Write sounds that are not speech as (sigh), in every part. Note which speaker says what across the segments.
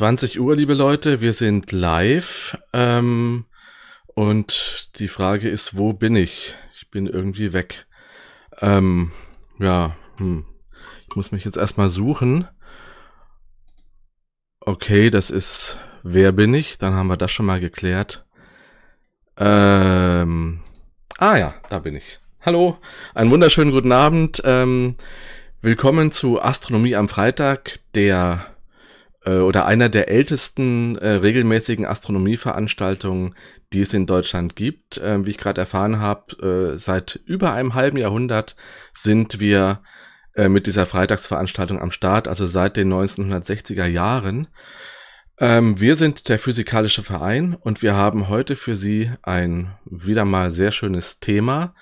Speaker 1: 20 Uhr, liebe Leute, wir sind live. Ähm, und die Frage ist, wo bin ich? Ich bin irgendwie weg. Ähm, ja, hm. ich muss mich jetzt erstmal suchen. Okay, das ist, wer bin ich? Dann haben wir das schon mal geklärt. Ähm, ah ja, da bin ich. Hallo, einen wunderschönen guten Abend. Ähm, willkommen zu Astronomie am Freitag, der äh, oder einer der ältesten äh, regelmäßigen Astronomieveranstaltungen, die es in Deutschland gibt. Äh, wie ich gerade erfahren habe, äh, seit über einem halben Jahrhundert sind wir äh, mit dieser Freitagsveranstaltung am Start, also seit den 1960er Jahren. Ähm, wir sind der Physikalische Verein und wir haben heute für Sie ein wieder mal sehr schönes Thema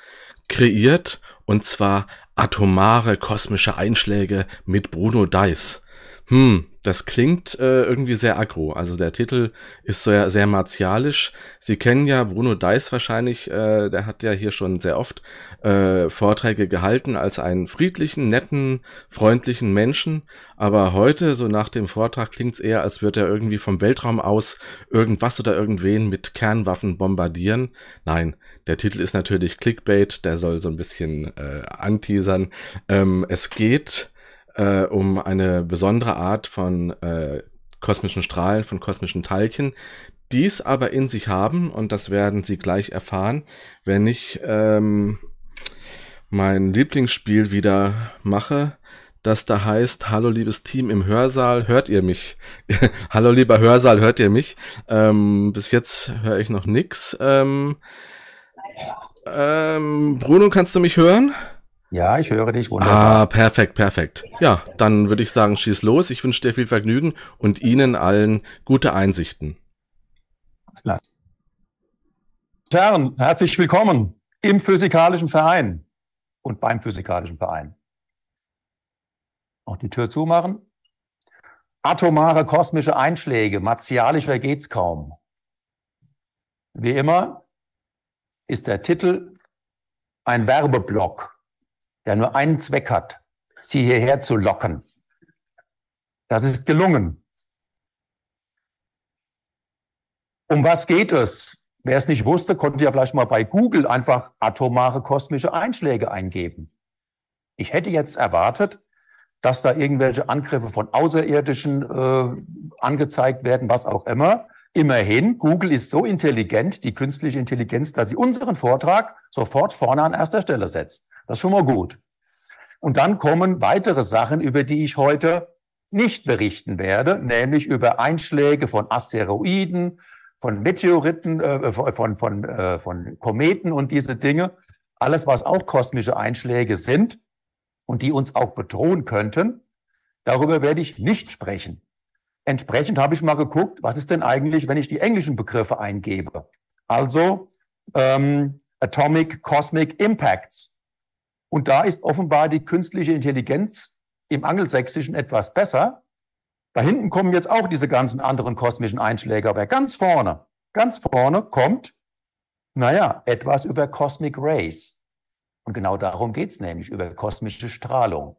Speaker 1: kreiert und zwar atomare kosmische Einschläge mit Bruno Deiss. Hm, das klingt äh, irgendwie sehr aggro. Also der Titel ist sehr, sehr martialisch. Sie kennen ja Bruno Deiss wahrscheinlich, äh, der hat ja hier schon sehr oft äh, Vorträge gehalten als einen friedlichen, netten, freundlichen Menschen. Aber heute, so nach dem Vortrag, klingt es eher, als würde er irgendwie vom Weltraum aus irgendwas oder irgendwen mit Kernwaffen bombardieren. Nein, der Titel ist natürlich Clickbait, der soll so ein bisschen äh, anteasern. Ähm, es geht äh, um eine besondere Art von äh, kosmischen Strahlen, von kosmischen Teilchen, dies aber in sich haben und das werden Sie gleich erfahren, wenn ich ähm, mein Lieblingsspiel wieder mache, das da heißt, hallo liebes Team im Hörsaal, hört ihr mich? (laughs) hallo lieber Hörsaal, hört ihr mich? Ähm, bis jetzt höre ich noch nix. Ähm, ähm, Bruno, kannst du mich hören? Ja, ich höre dich wunderbar. Ah, perfekt, perfekt. Ja, dann würde ich sagen, schieß los. Ich wünsche dir viel Vergnügen und Ihnen allen gute Einsichten.
Speaker 2: Herren, herzlich willkommen im Physikalischen Verein und beim Physikalischen Verein. Auch die Tür zumachen. Atomare kosmische Einschläge, martialischer geht's kaum. Wie immer ist der Titel ein Werbeblock der nur einen Zweck hat, sie hierher zu locken. Das ist gelungen. Um was geht es? Wer es nicht wusste, konnte ja vielleicht mal bei Google einfach atomare kosmische Einschläge eingeben. Ich hätte jetzt erwartet, dass da irgendwelche Angriffe von Außerirdischen äh, angezeigt werden, was auch immer. Immerhin, Google ist so intelligent, die künstliche Intelligenz, dass sie unseren Vortrag sofort vorne an erster Stelle setzt. Das ist schon mal gut. Und dann kommen weitere Sachen, über die ich heute nicht berichten werde, nämlich über Einschläge von Asteroiden, von Meteoriten, äh, äh von, von, äh, von Kometen und diese Dinge. Alles, was auch kosmische Einschläge sind und die uns auch bedrohen könnten, darüber werde ich nicht sprechen. Entsprechend habe ich mal geguckt, was ist denn eigentlich, wenn ich die englischen Begriffe eingebe? Also ähm, Atomic Cosmic Impacts und da ist offenbar die künstliche Intelligenz im Angelsächsischen etwas besser. Da hinten kommen jetzt auch diese ganzen anderen kosmischen Einschläge, aber ganz vorne, ganz vorne kommt, naja, etwas über Cosmic Rays. Und genau darum geht es nämlich, über kosmische Strahlung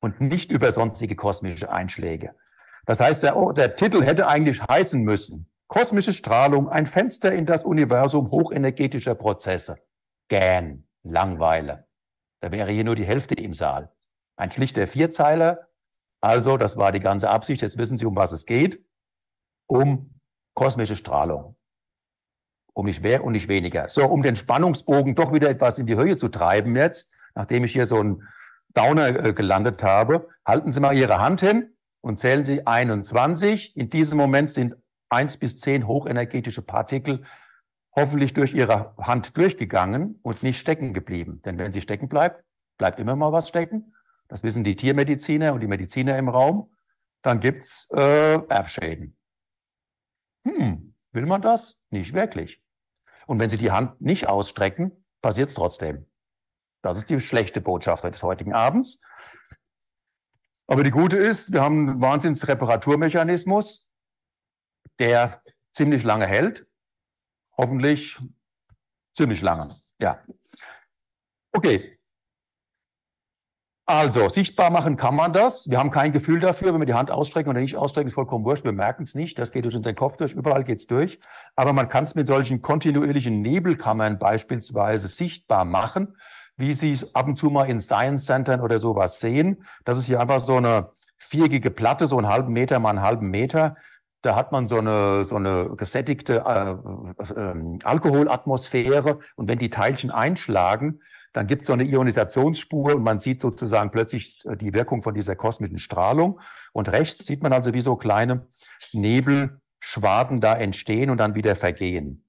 Speaker 2: und nicht über sonstige kosmische Einschläge. Das heißt, der, oh, der Titel hätte eigentlich heißen müssen, Kosmische Strahlung, ein Fenster in das Universum hochenergetischer Prozesse. GAN. Langweile. Da wäre hier nur die Hälfte im Saal. Ein schlichter Vierzeiler. Also, das war die ganze Absicht. Jetzt wissen Sie, um was es geht. Um kosmische Strahlung. Um nicht mehr und nicht weniger. So, um den Spannungsbogen doch wieder etwas in die Höhe zu treiben jetzt, nachdem ich hier so einen Downer äh, gelandet habe, halten Sie mal Ihre Hand hin und zählen Sie 21. In diesem Moment sind 1 bis 10 hochenergetische Partikel hoffentlich durch ihre Hand durchgegangen und nicht stecken geblieben. Denn wenn sie stecken bleibt, bleibt immer mal was stecken. Das wissen die Tiermediziner und die Mediziner im Raum. Dann gibt es äh, Erbschäden. Hm, will man das? Nicht wirklich. Und wenn sie die Hand nicht ausstrecken, passiert es trotzdem. Das ist die schlechte Botschaft des heutigen Abends. Aber die gute ist, wir haben einen Wahnsinns-Reparaturmechanismus, der ziemlich lange hält Hoffentlich ziemlich lange. Ja. Okay. Also, sichtbar machen kann man das. Wir haben kein Gefühl dafür, wenn wir die Hand ausstrecken oder nicht ausstrecken, ist vollkommen wurscht. Wir merken es nicht. Das geht durch unseren Kopf durch. Überall geht es durch. Aber man kann es mit solchen kontinuierlichen Nebelkammern beispielsweise sichtbar machen, wie Sie es ab und zu mal in Science Centern oder sowas sehen. Das ist hier einfach so eine viergige Platte, so einen halben Meter mal einen halben Meter da hat man so eine, so eine gesättigte äh, äh, ähm, Alkoholatmosphäre und wenn die Teilchen einschlagen, dann gibt es so eine Ionisationsspur und man sieht sozusagen plötzlich äh, die Wirkung von dieser kosmischen Strahlung. Und rechts sieht man also, wie so kleine Nebelschwaden da entstehen und dann wieder vergehen.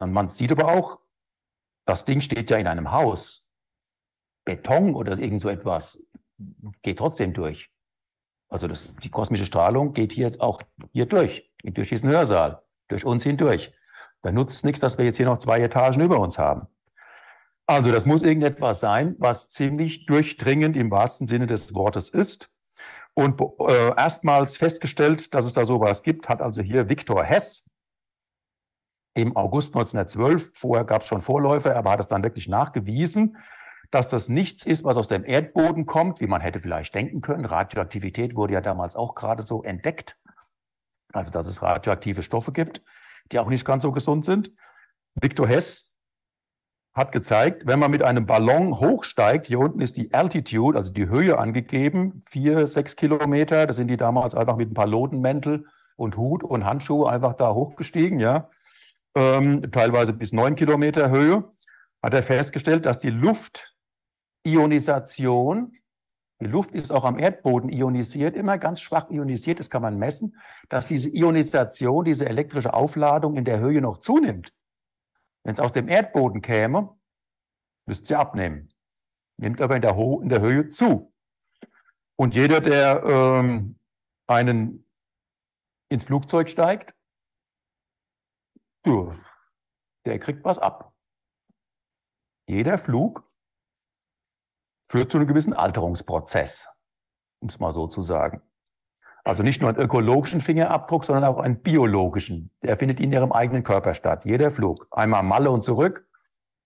Speaker 2: Und man sieht aber auch, das Ding steht ja in einem Haus. Beton oder irgend so etwas geht trotzdem durch. Also das, die kosmische Strahlung geht hier auch hier durch, geht durch diesen Hörsaal, durch uns hindurch. Da nutzt es nichts, dass wir jetzt hier noch zwei Etagen über uns haben. Also das muss irgendetwas sein, was ziemlich durchdringend im wahrsten Sinne des Wortes ist. Und äh, erstmals festgestellt, dass es da sowas gibt, hat also hier Viktor Hess im August 1912, vorher gab es schon Vorläufer, aber hat es dann wirklich nachgewiesen, dass das nichts ist, was aus dem Erdboden kommt, wie man hätte vielleicht denken können. Radioaktivität wurde ja damals auch gerade so entdeckt. Also, dass es radioaktive Stoffe gibt, die auch nicht ganz so gesund sind. Victor Hess hat gezeigt, wenn man mit einem Ballon hochsteigt, hier unten ist die Altitude, also die Höhe angegeben, vier, sechs Kilometer, da sind die damals einfach mit ein paar Lodenmäntel und Hut und Handschuhe einfach da hochgestiegen, ja, ähm, teilweise bis neun Kilometer Höhe, hat er festgestellt, dass die Luft Ionisation. Die Luft ist auch am Erdboden ionisiert, immer ganz schwach ionisiert, das kann man messen, dass diese Ionisation, diese elektrische Aufladung in der Höhe noch zunimmt. Wenn es aus dem Erdboden käme, müsste sie abnehmen. Nimmt aber in der, Ho in der Höhe zu. Und jeder, der ähm, einen ins Flugzeug steigt, der kriegt was ab. Jeder Flug führt zu einem gewissen Alterungsprozess, um es mal so zu sagen. Also nicht nur einen ökologischen Fingerabdruck, sondern auch einen biologischen. Der findet in ihrem eigenen Körper statt. Jeder Flug. Einmal Malle und zurück.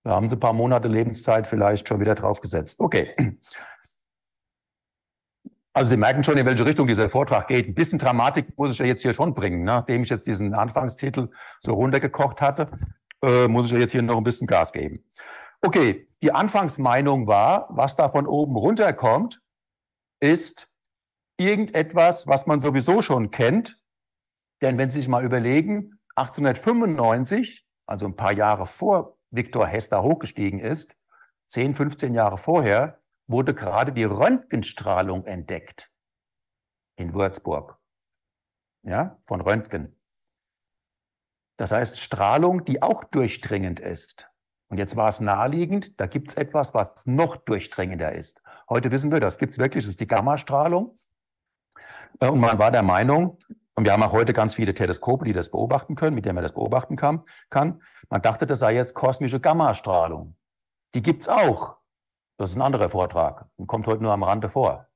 Speaker 2: Da haben sie ein paar Monate Lebenszeit vielleicht schon wieder draufgesetzt. Okay. Also Sie merken schon, in welche Richtung dieser Vortrag geht. Ein bisschen Dramatik muss ich ja jetzt hier schon bringen. Nachdem ich jetzt diesen Anfangstitel so runtergekocht hatte, äh, muss ich ja jetzt hier noch ein bisschen Gas geben. Okay, die Anfangsmeinung war, was da von oben runterkommt, ist irgendetwas, was man sowieso schon kennt. Denn wenn Sie sich mal überlegen, 1895, also ein paar Jahre vor Viktor Hester hochgestiegen ist, 10, 15 Jahre vorher, wurde gerade die Röntgenstrahlung entdeckt in Würzburg. Ja, von Röntgen. Das heißt Strahlung, die auch durchdringend ist. Und jetzt war es naheliegend, da gibt es etwas, was noch durchdringender ist. Heute wissen wir, das gibt es wirklich, das ist die Gammastrahlung. Äh, und man war der Meinung, und wir haben auch heute ganz viele Teleskope, die das beobachten können, mit denen man das beobachten kann. kann. Man dachte, das sei jetzt kosmische Gammastrahlung. Die gibt es auch. Das ist ein anderer Vortrag und kommt heute nur am Rande vor.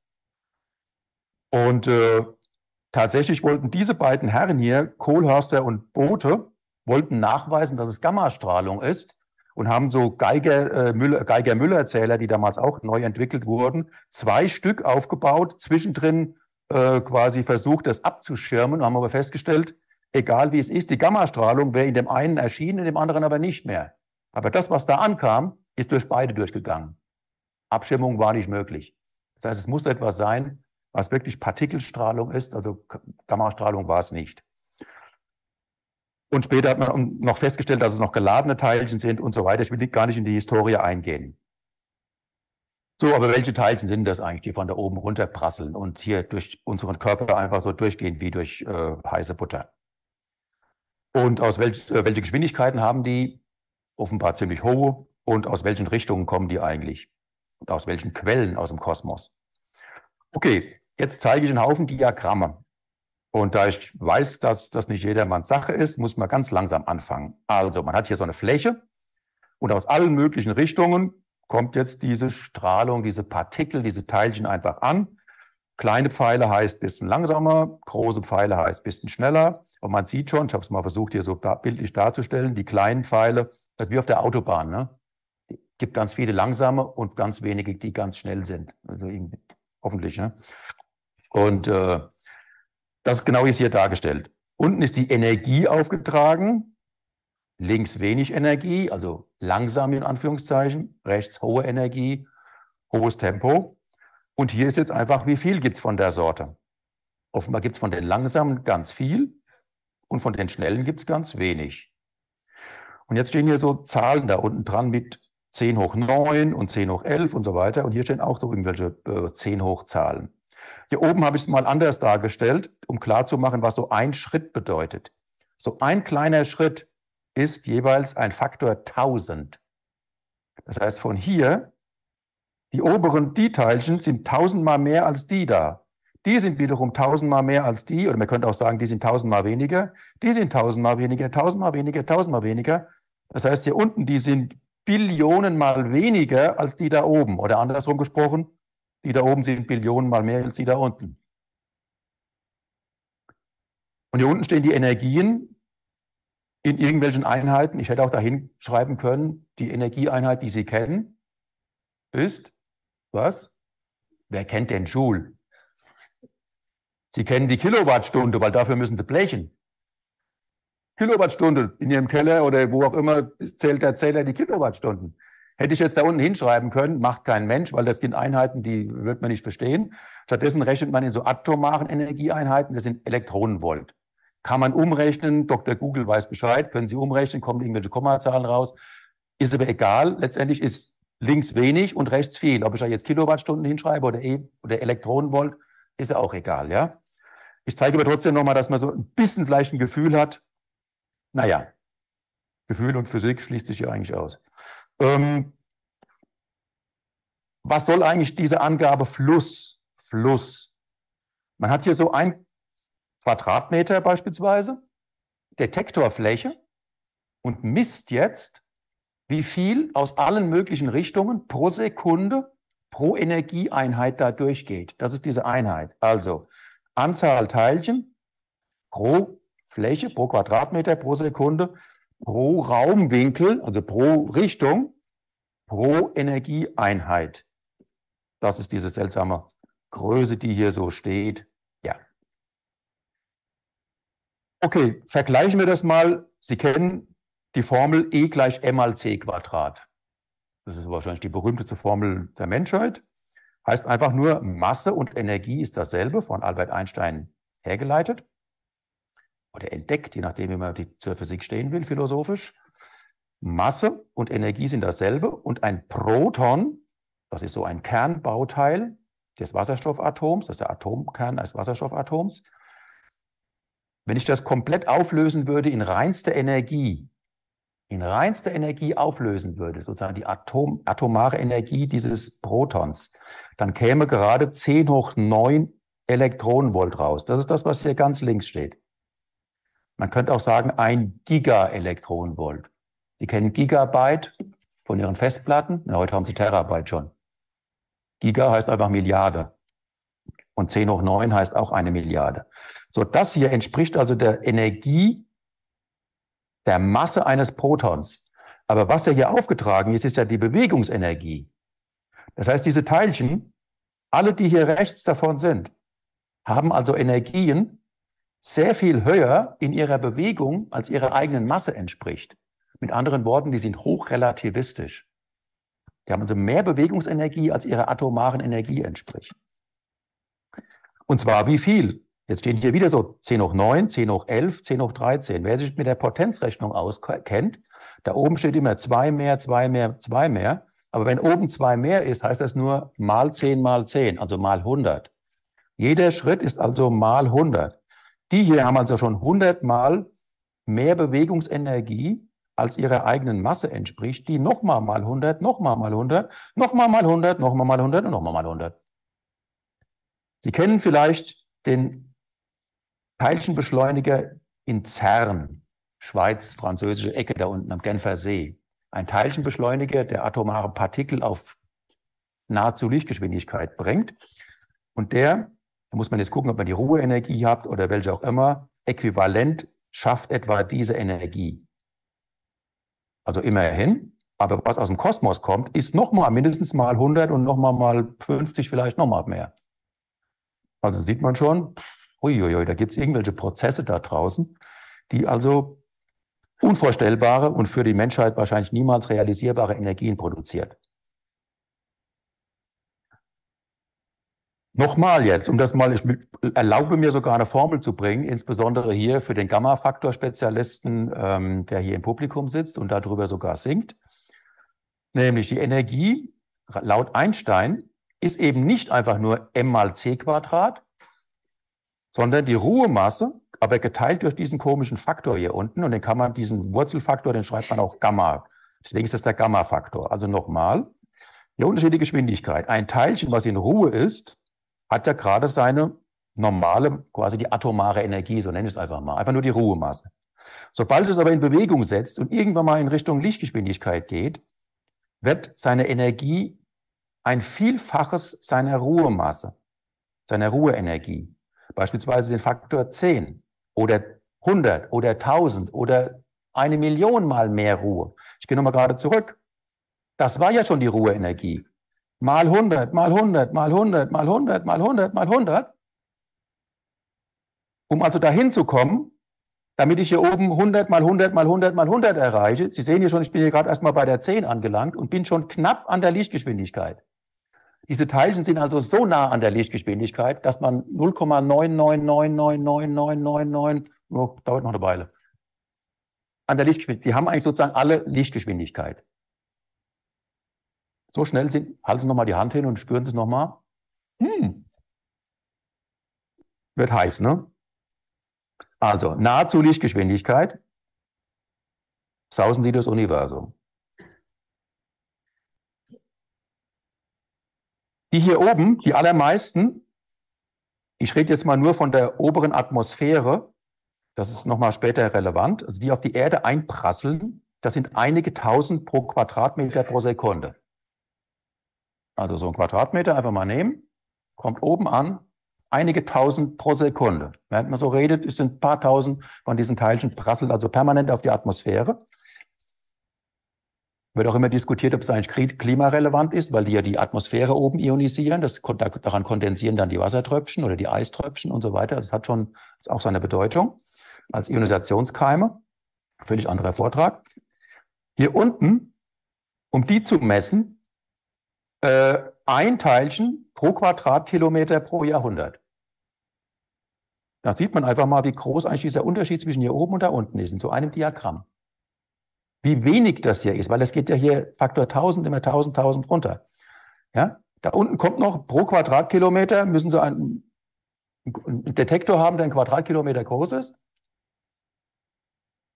Speaker 2: Und äh, tatsächlich wollten diese beiden Herren hier, Kohlhörster und Bote, wollten nachweisen, dass es Gammastrahlung ist und haben so Geiger, äh, Müller, Geiger Müller Zähler, die damals auch neu entwickelt wurden, zwei Stück aufgebaut, zwischendrin äh, quasi versucht, das abzuschirmen haben aber festgestellt, egal wie es ist, die Gammastrahlung wäre in dem einen erschienen, in dem anderen aber nicht mehr. Aber das, was da ankam, ist durch beide durchgegangen. Abschirmung war nicht möglich. Das heißt, es muss etwas sein, was wirklich Partikelstrahlung ist, also Gammastrahlung war es nicht. Und später hat man noch festgestellt, dass es noch geladene Teilchen sind und so weiter. Ich will gar nicht in die Historie eingehen. So, aber welche Teilchen sind das eigentlich, die von da oben runterprasseln und hier durch unseren Körper einfach so durchgehen wie durch äh, heiße Butter? Und aus welch, äh, welche Geschwindigkeiten haben die? Offenbar ziemlich hohe. Und aus welchen Richtungen kommen die eigentlich? Und aus welchen Quellen aus dem Kosmos? Okay, jetzt zeige ich einen Haufen Diagramme. Und da ich weiß, dass das nicht jedermanns Sache ist, muss man ganz langsam anfangen. Also man hat hier so eine Fläche und aus allen möglichen Richtungen kommt jetzt diese Strahlung, diese Partikel, diese Teilchen einfach an. Kleine Pfeile heißt bisschen langsamer, große Pfeile heißt bisschen schneller. Und man sieht schon, ich habe es mal versucht, hier so da, bildlich darzustellen, die kleinen Pfeile, das ist wie auf der Autobahn. Ne? gibt ganz viele langsame und ganz wenige, die ganz schnell sind. Also hoffentlich. Ne? Und äh, das genau ist hier dargestellt. Unten ist die Energie aufgetragen, links wenig Energie, also langsam in Anführungszeichen, rechts hohe Energie, hohes Tempo. Und hier ist jetzt einfach, wie viel gibt es von der Sorte? Offenbar gibt es von den langsamen ganz viel und von den schnellen gibt es ganz wenig. Und jetzt stehen hier so Zahlen da unten dran mit 10 hoch 9 und 10 hoch 11 und so weiter. Und hier stehen auch so irgendwelche äh, 10 hoch Zahlen. Hier oben habe ich es mal anders dargestellt, um klarzumachen, was so ein Schritt bedeutet. So ein kleiner Schritt ist jeweils ein Faktor 1000. Das heißt, von hier, die oberen, die Teilchen sind tausendmal mehr als die da. Die sind wiederum tausendmal mehr als die, oder man könnte auch sagen, die sind tausendmal weniger, die sind tausendmal weniger, tausendmal weniger, tausendmal weniger. Das heißt, hier unten, die sind Billionenmal weniger als die da oben. Oder andersrum gesprochen, die da oben sind Billionen mal mehr als die da unten. Und hier unten stehen die Energien in irgendwelchen Einheiten. Ich hätte auch dahin schreiben können, die Energieeinheit, die Sie kennen, ist was? Wer kennt denn Joule? Sie kennen die Kilowattstunde, weil dafür müssen Sie blechen. Kilowattstunde in Ihrem Keller oder wo auch immer zählt der Zähler die Kilowattstunden. Hätte ich jetzt da unten hinschreiben können, macht kein Mensch, weil das sind Einheiten, die wird man nicht verstehen. Stattdessen rechnet man in so atomaren Energieeinheiten, das sind Elektronenvolt. Kann man umrechnen, Dr. Google weiß Bescheid, können Sie umrechnen, kommen irgendwelche Kommazahlen raus. Ist aber egal, letztendlich ist links wenig und rechts viel. Ob ich da jetzt Kilowattstunden hinschreibe oder, e oder Elektronenvolt, ist ja auch egal, ja. Ich zeige aber trotzdem nochmal, dass man so ein bisschen vielleicht ein Gefühl hat. Naja, Gefühl und Physik schließt sich ja eigentlich aus. Ähm, was soll eigentlich diese Angabe Fluss? Fluss. Man hat hier so ein Quadratmeter beispielsweise, Detektorfläche und misst jetzt, wie viel aus allen möglichen Richtungen pro Sekunde pro Energieeinheit da durchgeht. Das ist diese Einheit. Also Anzahl Teilchen pro Fläche, pro Quadratmeter pro Sekunde pro Raumwinkel, also pro Richtung, pro Energieeinheit. Das ist diese seltsame Größe, die hier so steht. Ja. Okay, vergleichen wir das mal. Sie kennen die Formel E gleich m mal c Quadrat. Das ist wahrscheinlich die berühmteste Formel der Menschheit. Heißt einfach nur, Masse und Energie ist dasselbe, von Albert Einstein hergeleitet oder entdeckt, je nachdem, wie man die, zur Physik stehen will, philosophisch. Masse und Energie sind dasselbe und ein Proton, das ist so ein Kernbauteil des Wasserstoffatoms, das ist der Atomkern als Wasserstoffatoms. Wenn ich das komplett auflösen würde in reinste Energie, in reinste Energie auflösen würde, sozusagen die Atom, atomare Energie dieses Protons, dann käme gerade 10 hoch 9 Elektronenvolt raus. Das ist das, was hier ganz links steht. Man könnte auch sagen, ein Giga-Elektronenvolt. Sie kennen Gigabyte von Ihren Festplatten. Na, heute haben Sie Terabyte schon. Giga heißt einfach Milliarde. Und 10 hoch 9 heißt auch eine Milliarde. So, das hier entspricht also der Energie der Masse eines Protons. Aber was ja hier aufgetragen ist, ist ja die Bewegungsenergie. Das heißt, diese Teilchen, alle, die hier rechts davon sind, haben also Energien, sehr viel höher in ihrer Bewegung als ihrer eigenen Masse entspricht. Mit anderen Worten, die sind hochrelativistisch. Die haben also mehr Bewegungsenergie, als ihrer atomaren Energie entspricht. Und zwar wie viel? Jetzt stehen hier wieder so 10 hoch 9, 10 hoch 11, 10 hoch 13. Wer sich mit der Potenzrechnung auskennt, da oben steht immer 2 mehr, 2 mehr, 2 mehr. Aber wenn oben 2 mehr ist, heißt das nur mal 10 mal 10, also mal 100. Jeder Schritt ist also mal 100. Die hier haben also schon 100 Mal mehr Bewegungsenergie als ihrer eigenen Masse entspricht, die nochmal mal 100, nochmal mal 100, nochmal mal 100, nochmal mal 100 und nochmal mal 100. Sie kennen vielleicht den Teilchenbeschleuniger in CERN, Schweiz, französische Ecke da unten am Genfer See. Ein Teilchenbeschleuniger, der atomare Partikel auf nahezu Lichtgeschwindigkeit bringt. Und der da muss man jetzt gucken, ob man die Ruheenergie habt oder welche auch immer. Äquivalent schafft etwa diese Energie. Also immerhin. Aber was aus dem Kosmos kommt, ist nochmal mindestens mal 100 und nochmal mal 50, vielleicht nochmal mehr. Also sieht man schon, uiuiui, da gibt es irgendwelche Prozesse da draußen, die also unvorstellbare und für die Menschheit wahrscheinlich niemals realisierbare Energien produziert. Nochmal jetzt, um das mal, ich erlaube mir sogar eine Formel zu bringen, insbesondere hier für den Gamma-Faktor-Spezialisten, ähm, der hier im Publikum sitzt und darüber sogar singt. Nämlich die Energie laut Einstein ist eben nicht einfach nur m mal c Quadrat, sondern die Ruhemasse, aber geteilt durch diesen komischen Faktor hier unten. Und den kann man, diesen Wurzelfaktor, den schreibt man auch Gamma. Deswegen ist das der Gamma-Faktor. Also nochmal, die unterschiedliche Geschwindigkeit. Ein Teilchen, was in Ruhe ist, hat ja gerade seine normale, quasi die atomare Energie, so nenne ich es einfach mal, einfach nur die Ruhemasse. Sobald es aber in Bewegung setzt und irgendwann mal in Richtung Lichtgeschwindigkeit geht, wird seine Energie ein Vielfaches seiner Ruhemasse, seiner Ruheenergie. Beispielsweise den Faktor 10 oder 100 oder 1000 oder eine Million mal mehr Ruhe. Ich gehe nochmal gerade zurück. Das war ja schon die Ruheenergie mal 100, mal 100, mal 100, mal 100, mal 100, mal 100, um also dahin zu kommen, damit ich hier oben 100 mal 100 mal 100 mal 100 erreiche. Sie sehen hier schon, ich bin hier gerade erstmal bei der 10 angelangt und bin schon knapp an der Lichtgeschwindigkeit. Diese Teilchen sind also so nah an der Lichtgeschwindigkeit, dass man 0,9999999, oh, dauert noch eine Weile, an der Lichtgeschwindigkeit, die haben eigentlich sozusagen alle Lichtgeschwindigkeit. So schnell sind, halten Sie nochmal die Hand hin und spüren Sie es nochmal. Hm. Wird heiß, ne? Also, nahezu Lichtgeschwindigkeit sausen Sie durchs Universum. Die hier oben, die allermeisten, ich rede jetzt mal nur von der oberen Atmosphäre, das ist nochmal später relevant, also die auf die Erde einprasseln, das sind einige tausend pro Quadratmeter pro Sekunde. Also so ein Quadratmeter einfach mal nehmen, kommt oben an, einige tausend pro Sekunde. Während man so redet, es sind ein paar tausend von diesen Teilchen, prasselt also permanent auf die Atmosphäre. Wird auch immer diskutiert, ob es eigentlich klimarelevant ist, weil die ja die Atmosphäre oben ionisieren. Das, daran kondensieren dann die Wassertröpfchen oder die Eiströpfchen und so weiter. Das hat schon das auch seine Bedeutung als Ionisationskeime. Völlig anderer Vortrag. Hier unten, um die zu messen, äh, ein Teilchen pro Quadratkilometer pro Jahrhundert. Da sieht man einfach mal, wie groß eigentlich dieser Unterschied zwischen hier oben und da unten ist, in so einem Diagramm. Wie wenig das hier ist, weil es geht ja hier Faktor 1000 immer 1000, 1000 runter. Ja? Da unten kommt noch pro Quadratkilometer, müssen Sie einen, einen Detektor haben, der ein Quadratkilometer groß ist.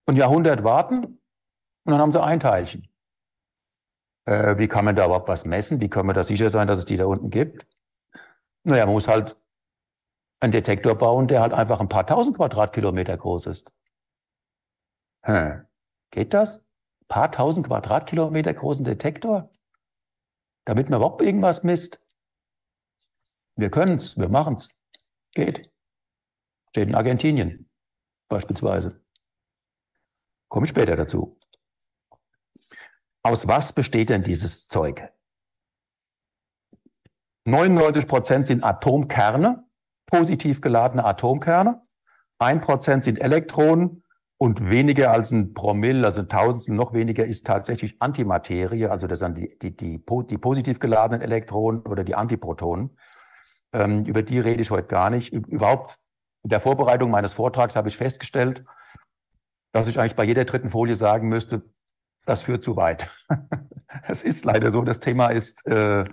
Speaker 2: Und Jahrhundert warten und dann haben Sie ein Teilchen äh, wie kann man da überhaupt was messen? Wie kann man da sicher sein, dass es die da unten gibt? Naja, man muss halt einen Detektor bauen, der halt einfach ein paar tausend Quadratkilometer groß ist. Hm. Geht das? Ein paar tausend Quadratkilometer großen Detektor? Damit man überhaupt irgendwas misst? Wir können es, wir machen es. Geht. Steht in Argentinien beispielsweise. Komme ich später dazu. Aus was besteht denn dieses Zeug? 99 Prozent sind Atomkerne, positiv geladene Atomkerne. 1% sind Elektronen und weniger als ein Promille, also ein Tausendstel, noch weniger ist tatsächlich Antimaterie, also das sind die, die, die, die positiv geladenen Elektronen oder die Antiprotonen. Ähm, über die rede ich heute gar nicht. Überhaupt in der Vorbereitung meines Vortrags habe ich festgestellt, dass ich eigentlich bei jeder dritten Folie sagen müsste, das führt zu weit. (laughs) Es ist leider so, das Thema ist, äh,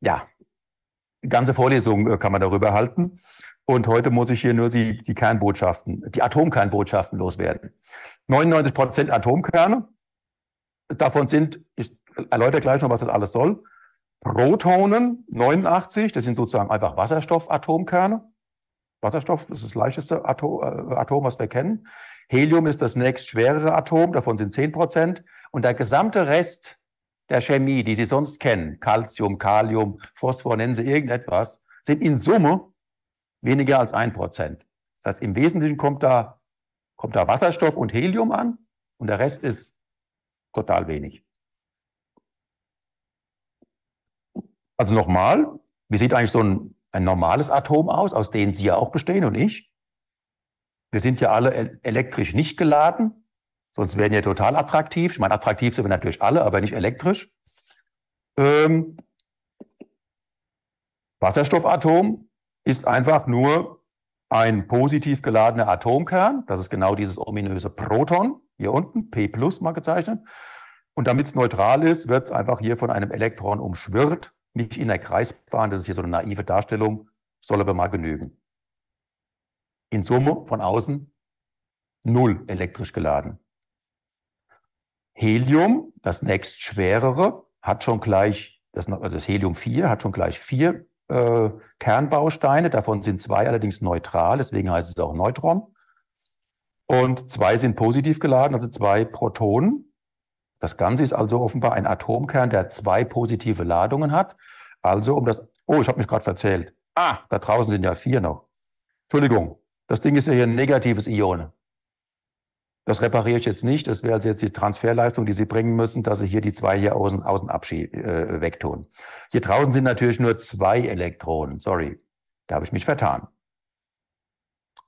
Speaker 2: ja, ganze Vorlesungen äh, kann man darüber halten. Und heute muss ich hier nur die, die Kernbotschaften, die Atomkernbotschaften loswerden. 99 Prozent Atomkerne, davon sind, ich erläutere gleich noch, was das alles soll, Protonen 89, das sind sozusagen einfach Wasserstoffatomkerne. Wasserstoff ist das leichteste äh, Atom, was wir kennen. Helium ist das nächst schwerere Atom, davon sind 10 Prozent. Und der gesamte Rest der Chemie, die Sie sonst kennen, Calcium, Kalium, Phosphor, nennen Sie irgendetwas, sind in Summe weniger als 1 Prozent. Das heißt, im Wesentlichen kommt da, kommt da Wasserstoff und Helium an und der Rest ist total wenig. Also nochmal, wie sieht eigentlich so ein, ein normales Atom aus, aus dem Sie ja auch bestehen und ich? Wir sind ja alle elektrisch nicht geladen, sonst wären ja total attraktiv. Ich meine, attraktiv sind wir natürlich alle, aber nicht elektrisch. Ähm, Wasserstoffatom ist einfach nur ein positiv geladener Atomkern. Das ist genau dieses ominöse Proton hier unten, P plus mal gezeichnet. Und damit es neutral ist, wird es einfach hier von einem Elektron umschwirrt, nicht in der Kreisbahn. Das ist hier so eine naive Darstellung, soll aber mal genügen in Summe von außen null elektrisch geladen. Helium, das nächst schwerere, hat schon gleich, das, also das Helium 4 hat schon gleich vier äh, Kernbausteine, davon sind zwei allerdings neutral, deswegen heißt es auch Neutron. Und zwei sind positiv geladen, also zwei Protonen. Das Ganze ist also offenbar ein Atomkern, der zwei positive Ladungen hat. Also um das, oh, ich habe mich gerade verzählt. Ah, da draußen sind ja vier noch. Entschuldigung, das Ding ist ja hier ein negatives Ion. Das repariere ich jetzt nicht. Das wäre also jetzt die Transferleistung, die Sie bringen müssen, dass Sie hier die zwei hier außen, außen äh, wegtun. Hier draußen sind natürlich nur zwei Elektronen. Sorry, da habe ich mich vertan.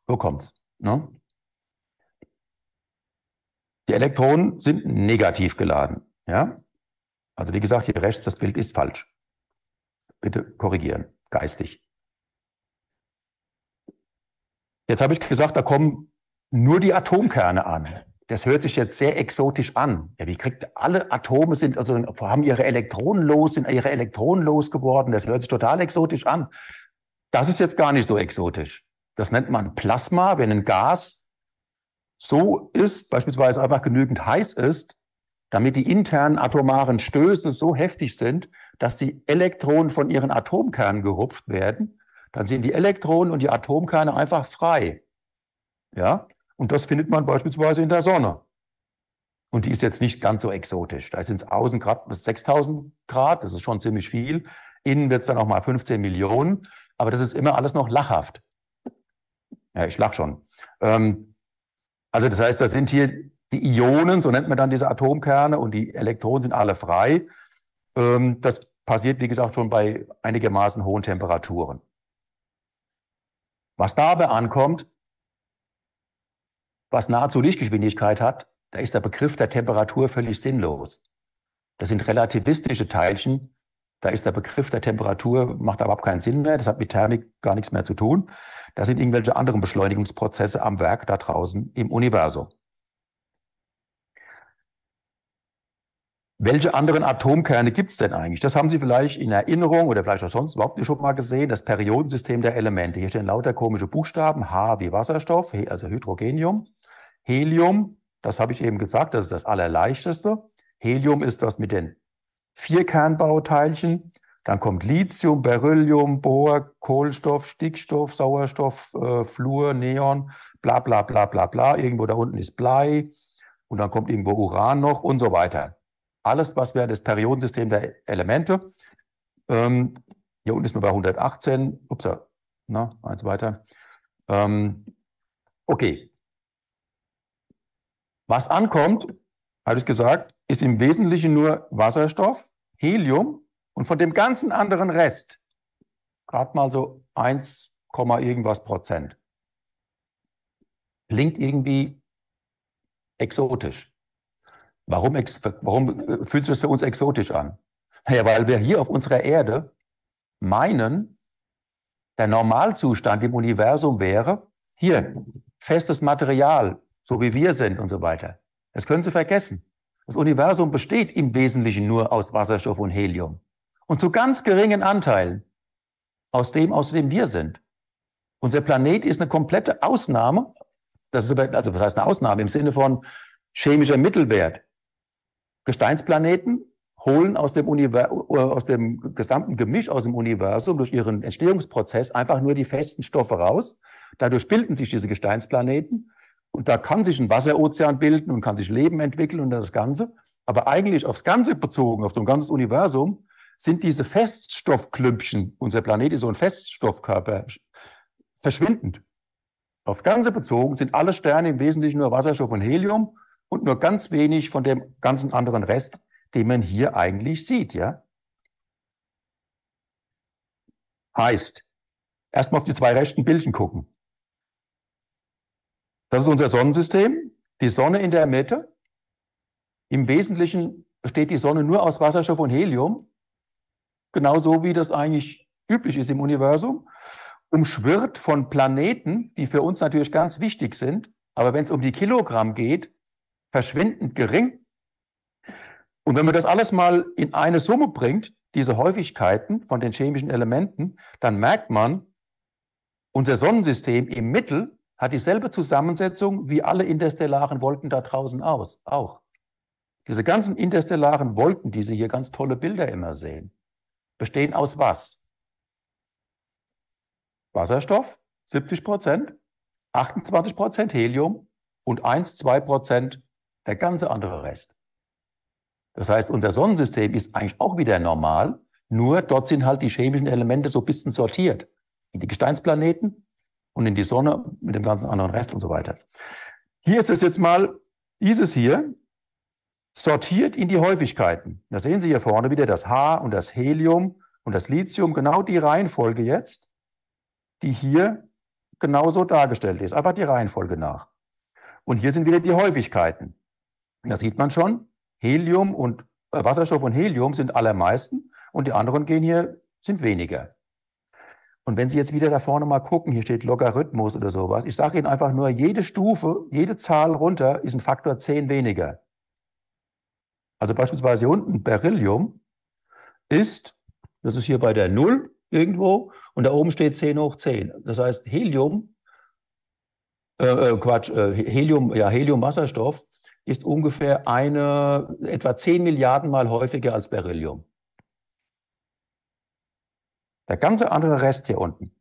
Speaker 2: Wo kommt's. Ne? Die Elektronen sind negativ geladen. Ja? Also wie gesagt, hier rechts, das Bild ist falsch. Bitte korrigieren, geistig. Jetzt habe ich gesagt, da kommen nur die Atomkerne an. Das hört sich jetzt sehr exotisch an. Ja, wie kriegt alle Atome sind, also haben ihre Elektronen los, sind ihre Elektronen losgeworden. Das hört sich total exotisch an. Das ist jetzt gar nicht so exotisch. Das nennt man Plasma, wenn ein Gas so ist, beispielsweise einfach genügend heiß ist, damit die internen atomaren Stöße so heftig sind, dass die Elektronen von ihren Atomkernen gerupft werden dann sind die Elektronen und die Atomkerne einfach frei. Ja? Und das findet man beispielsweise in der Sonne. Und die ist jetzt nicht ganz so exotisch. Da sind es außen Grad bis 6000 Grad, das ist schon ziemlich viel. Innen wird es dann auch mal 15 Millionen, aber das ist immer alles noch lachhaft. Ja, ich lach schon. Ähm, also das heißt, da sind hier die Ionen, so nennt man dann diese Atomkerne, und die Elektronen sind alle frei. Ähm, das passiert, wie gesagt, schon bei einigermaßen hohen Temperaturen. Was dabei ankommt, was nahezu Lichtgeschwindigkeit hat, da ist der Begriff der Temperatur völlig sinnlos. Das sind relativistische Teilchen. Da ist der Begriff der Temperatur, macht überhaupt keinen Sinn mehr. Das hat mit Thermik gar nichts mehr zu tun. Da sind irgendwelche anderen Beschleunigungsprozesse am Werk da draußen im Universum. welche anderen Atomkerne gibt's denn eigentlich? Das haben Sie vielleicht in Erinnerung oder vielleicht auch sonst überhaupt nicht schon mal gesehen, das Periodensystem der Elemente. Hier stehen lauter komische Buchstaben, H wie Wasserstoff, also Hydrogenium, Helium, das habe ich eben gesagt, das ist das allerleichteste. Helium ist das mit den vier Kernbauteilchen. Dann kommt Lithium, Beryllium, Bohr, Kohlenstoff, Stickstoff, Sauerstoff, äh, Fluor, Neon, bla bla bla bla bla. Irgendwo da unten ist Blei und dann kommt irgendwo Uran noch und so weiter alles, was wäre das Periodensystem der Elemente, ähm, hier unten ist man bei 118, ups, na, eins weiter. Ähm, okay. Was ankommt, habe ich gesagt, ist im Wesentlichen nur Wasserstoff, Helium und von dem ganzen anderen Rest gerade mal so 1, irgendwas Prozent. Klingt irgendwie exotisch. Warum, warum äh, fühlt sich das für uns exotisch an? Naja, weil wir hier auf unserer Erde meinen, der Normalzustand im Universum wäre, hier, festes Material, so wie wir sind und so weiter. Das können Sie vergessen. Das Universum besteht im Wesentlichen nur aus Wasserstoff und Helium. Und zu ganz geringen Anteilen aus dem, aus dem wir sind. Unser Planet ist eine komplette Ausnahme. Das ist aber, also was heißt eine Ausnahme im Sinne von chemischer Mittelwert. Gesteinsplaneten holen aus dem, aus dem gesamten Gemisch, aus dem Universum durch ihren Entstehungsprozess einfach nur die festen Stoffe raus. Dadurch bilden sich diese Gesteinsplaneten und da kann sich ein Wasserozean bilden und kann sich Leben entwickeln und das Ganze. Aber eigentlich aufs Ganze bezogen, auf so ein ganzes Universum, sind diese Feststoffklümpchen, unser Planet ist so ein Feststoffkörper, verschwindend. Auf Ganze bezogen sind alle Sterne im Wesentlichen nur Wasserstoff und Helium und nur ganz wenig von dem ganzen anderen Rest, den man hier eigentlich sieht, ja? Heißt, erstmal auf die zwei rechten Bildchen gucken. Das ist unser Sonnensystem, die Sonne in der Mitte. Im Wesentlichen besteht die Sonne nur aus Wasserstoff und Helium, genauso wie das eigentlich üblich ist im Universum, umschwirrt von Planeten, die für uns natürlich ganz wichtig sind. Aber wenn es um die Kilogramm geht, verschwindend gering. Und wenn man das alles mal in eine Summe bringt, diese Häufigkeiten von den chemischen Elementen, dann merkt man, unser Sonnensystem im Mittel hat dieselbe Zusammensetzung wie alle interstellaren Wolken da draußen aus, auch. Diese ganzen interstellaren Wolken, die Sie hier ganz tolle Bilder immer sehen, bestehen aus was? Wasserstoff, 70 Prozent, 28 Prozent Helium und 1, 2 Prozent der ganze andere Rest. Das heißt, unser Sonnensystem ist eigentlich auch wieder normal, nur dort sind halt die chemischen Elemente so ein bisschen sortiert. In die Gesteinsplaneten und in die Sonne mit dem ganzen anderen Rest und so weiter. Hier ist es jetzt mal, dieses hier, sortiert in die Häufigkeiten. Da sehen Sie hier vorne wieder das H und das Helium und das Lithium, genau die Reihenfolge jetzt, die hier genauso dargestellt ist, einfach die Reihenfolge nach. Und hier sind wieder die Häufigkeiten. Da sieht man schon, Helium und äh, Wasserstoff und Helium sind allermeisten und die anderen gehen hier, sind weniger. Und wenn Sie jetzt wieder da vorne mal gucken, hier steht Logarithmus oder sowas. Ich sage Ihnen einfach nur, jede Stufe, jede Zahl runter ist ein Faktor 10 weniger. Also beispielsweise hier unten Beryllium ist, das ist hier bei der 0 irgendwo, und da oben steht 10 hoch 10. Das heißt, Helium, äh, äh, Quatsch, äh, Helium, ja, Helium-Wasserstoff ist ungefähr eine, etwa 10 Milliarden Mal häufiger als Beryllium. Der ganze andere Rest hier unten,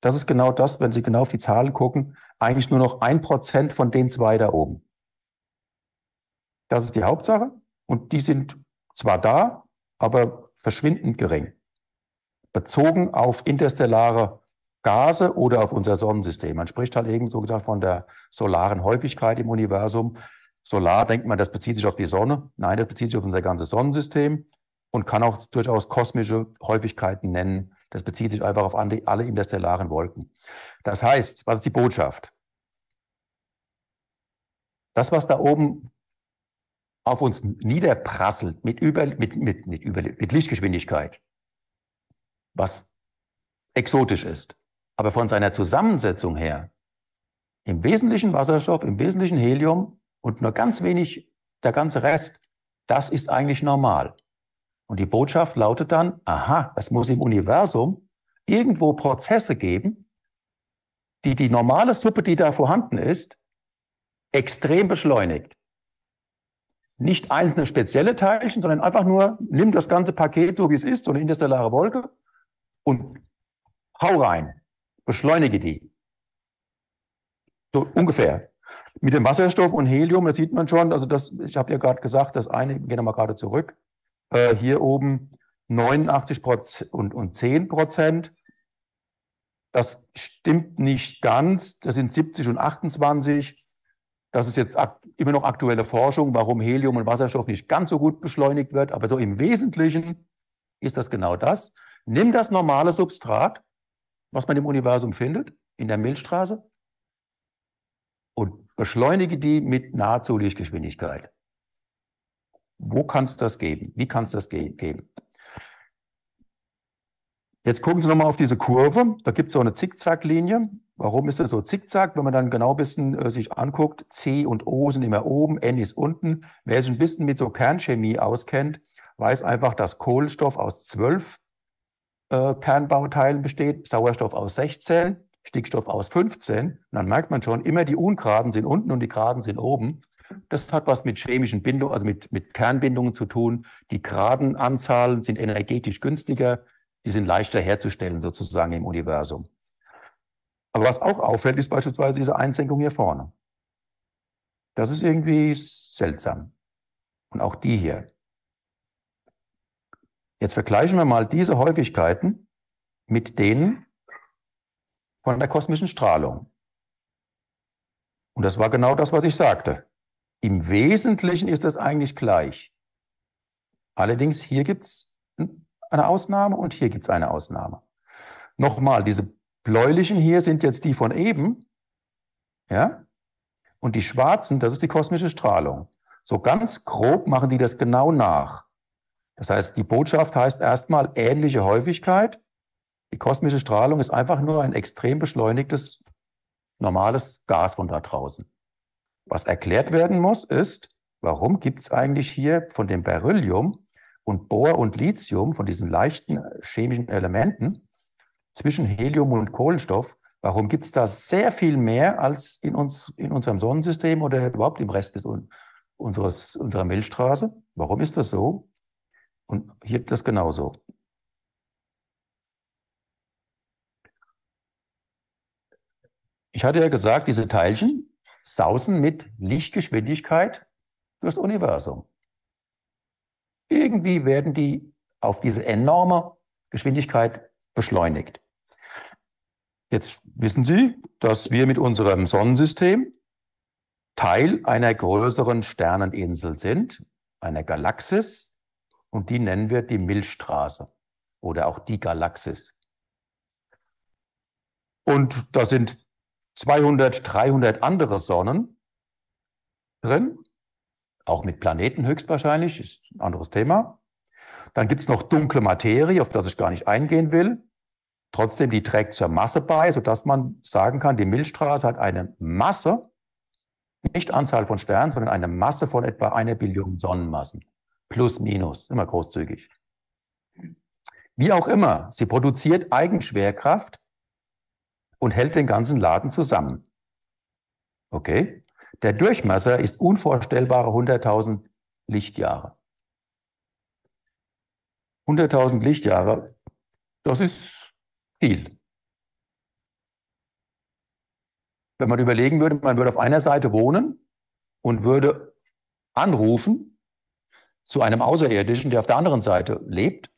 Speaker 2: das ist genau das, wenn Sie genau auf die Zahlen gucken, eigentlich nur noch ein Prozent von den zwei da oben. Das ist die Hauptsache und die sind zwar da, aber verschwindend gering. Bezogen auf interstellare Gase oder auf unser Sonnensystem. Man spricht halt eben so gesagt von der solaren Häufigkeit im Universum. Solar denkt man, das bezieht sich auf die Sonne. Nein, das bezieht sich auf unser ganzes Sonnensystem und kann auch durchaus kosmische Häufigkeiten nennen. Das bezieht sich einfach auf alle interstellaren Wolken. Das heißt, was ist die Botschaft? Das, was da oben auf uns niederprasselt mit, über, mit, mit, mit, mit Lichtgeschwindigkeit, was exotisch ist, aber von seiner Zusammensetzung her, im Wesentlichen Wasserstoff, im Wesentlichen Helium und nur ganz wenig der ganze Rest, das ist eigentlich normal. Und die Botschaft lautet dann, aha, es muss im Universum irgendwo Prozesse geben, die die normale Suppe, die da vorhanden ist, extrem beschleunigt. Nicht einzelne spezielle Teilchen, sondern einfach nur, nimm das ganze Paket so, wie es ist, so eine interstellare Wolke und hau rein beschleunige die. So ungefähr. Mit dem Wasserstoff und Helium, da sieht man schon, also das, ich habe ja gerade gesagt, das eine, gehen wir mal gerade zurück, äh, hier oben 89 und, und 10 Prozent. Das stimmt nicht ganz, das sind 70 und 28. Das ist jetzt immer noch aktuelle Forschung, warum Helium und Wasserstoff nicht ganz so gut beschleunigt wird, aber so im Wesentlichen ist das genau das. Nimm das normale Substrat, was man im Universum findet, in der Milchstraße, und beschleunige die mit nahezu Lichtgeschwindigkeit. Wo kann es das geben? Wie kann es das ge geben? Jetzt gucken Sie nochmal auf diese Kurve. Da gibt es so eine Zickzacklinie. Warum ist das so Zickzack? Wenn man dann genau ein bisschen äh, sich anguckt, C und O sind immer oben, N ist unten. Wer sich ein bisschen mit so Kernchemie auskennt, weiß einfach, dass Kohlenstoff aus zwölf äh, Kernbauteilen besteht, Sauerstoff aus 16, Stickstoff aus 15. Und dann merkt man schon, immer die Ungeraden sind unten und die Geraden sind oben. Das hat was mit chemischen Bindungen, also mit, mit Kernbindungen zu tun. Die geraden Anzahlen sind energetisch günstiger, die sind leichter herzustellen sozusagen im Universum. Aber was auch auffällt, ist beispielsweise diese Einsenkung hier vorne. Das ist irgendwie seltsam. Und auch die hier. Jetzt vergleichen wir mal diese Häufigkeiten mit denen von der kosmischen Strahlung. Und das war genau das, was ich sagte. Im Wesentlichen ist das eigentlich gleich. Allerdings hier gibt es eine Ausnahme und hier gibt es eine Ausnahme. Nochmal, diese bläulichen hier sind jetzt die von eben. Ja? Und die schwarzen, das ist die kosmische Strahlung. So ganz grob machen die das genau nach. Das heißt, die Botschaft heißt erstmal ähnliche Häufigkeit. Die kosmische Strahlung ist einfach nur ein extrem beschleunigtes, normales Gas von da draußen. Was erklärt werden muss, ist, warum gibt es eigentlich hier von dem Beryllium und Bohr und Lithium, von diesen leichten äh, chemischen Elementen, zwischen Helium und Kohlenstoff, warum gibt es da sehr viel mehr als in, uns, in unserem Sonnensystem oder überhaupt im Rest des, unseres, unserer Milchstraße? Warum ist das so? Und hier das genauso. Ich hatte ja gesagt, diese Teilchen sausen mit Lichtgeschwindigkeit durchs Universum. Irgendwie werden die auf diese enorme Geschwindigkeit beschleunigt. Jetzt wissen Sie, dass wir mit unserem Sonnensystem Teil einer größeren Sterneninsel sind, einer Galaxis, und die nennen wir die Milchstraße oder auch die Galaxis. Und da sind 200, 300 andere Sonnen drin, auch mit Planeten höchstwahrscheinlich, ist ein anderes Thema. Dann gibt es noch dunkle Materie, auf das ich gar nicht eingehen will. Trotzdem, die trägt zur Masse bei, sodass man sagen kann, die Milchstraße hat eine Masse, nicht Anzahl von Sternen, sondern eine Masse von etwa einer Billion Sonnenmassen. Plus, minus, immer großzügig. Wie auch immer, sie produziert Eigenschwerkraft und hält den ganzen Laden zusammen. Okay? Der Durchmesser ist unvorstellbare 100.000 Lichtjahre. 100.000 Lichtjahre, das ist viel. Wenn man überlegen würde, man würde auf einer Seite wohnen und würde anrufen zu einem Außerirdischen, der auf der anderen Seite lebt.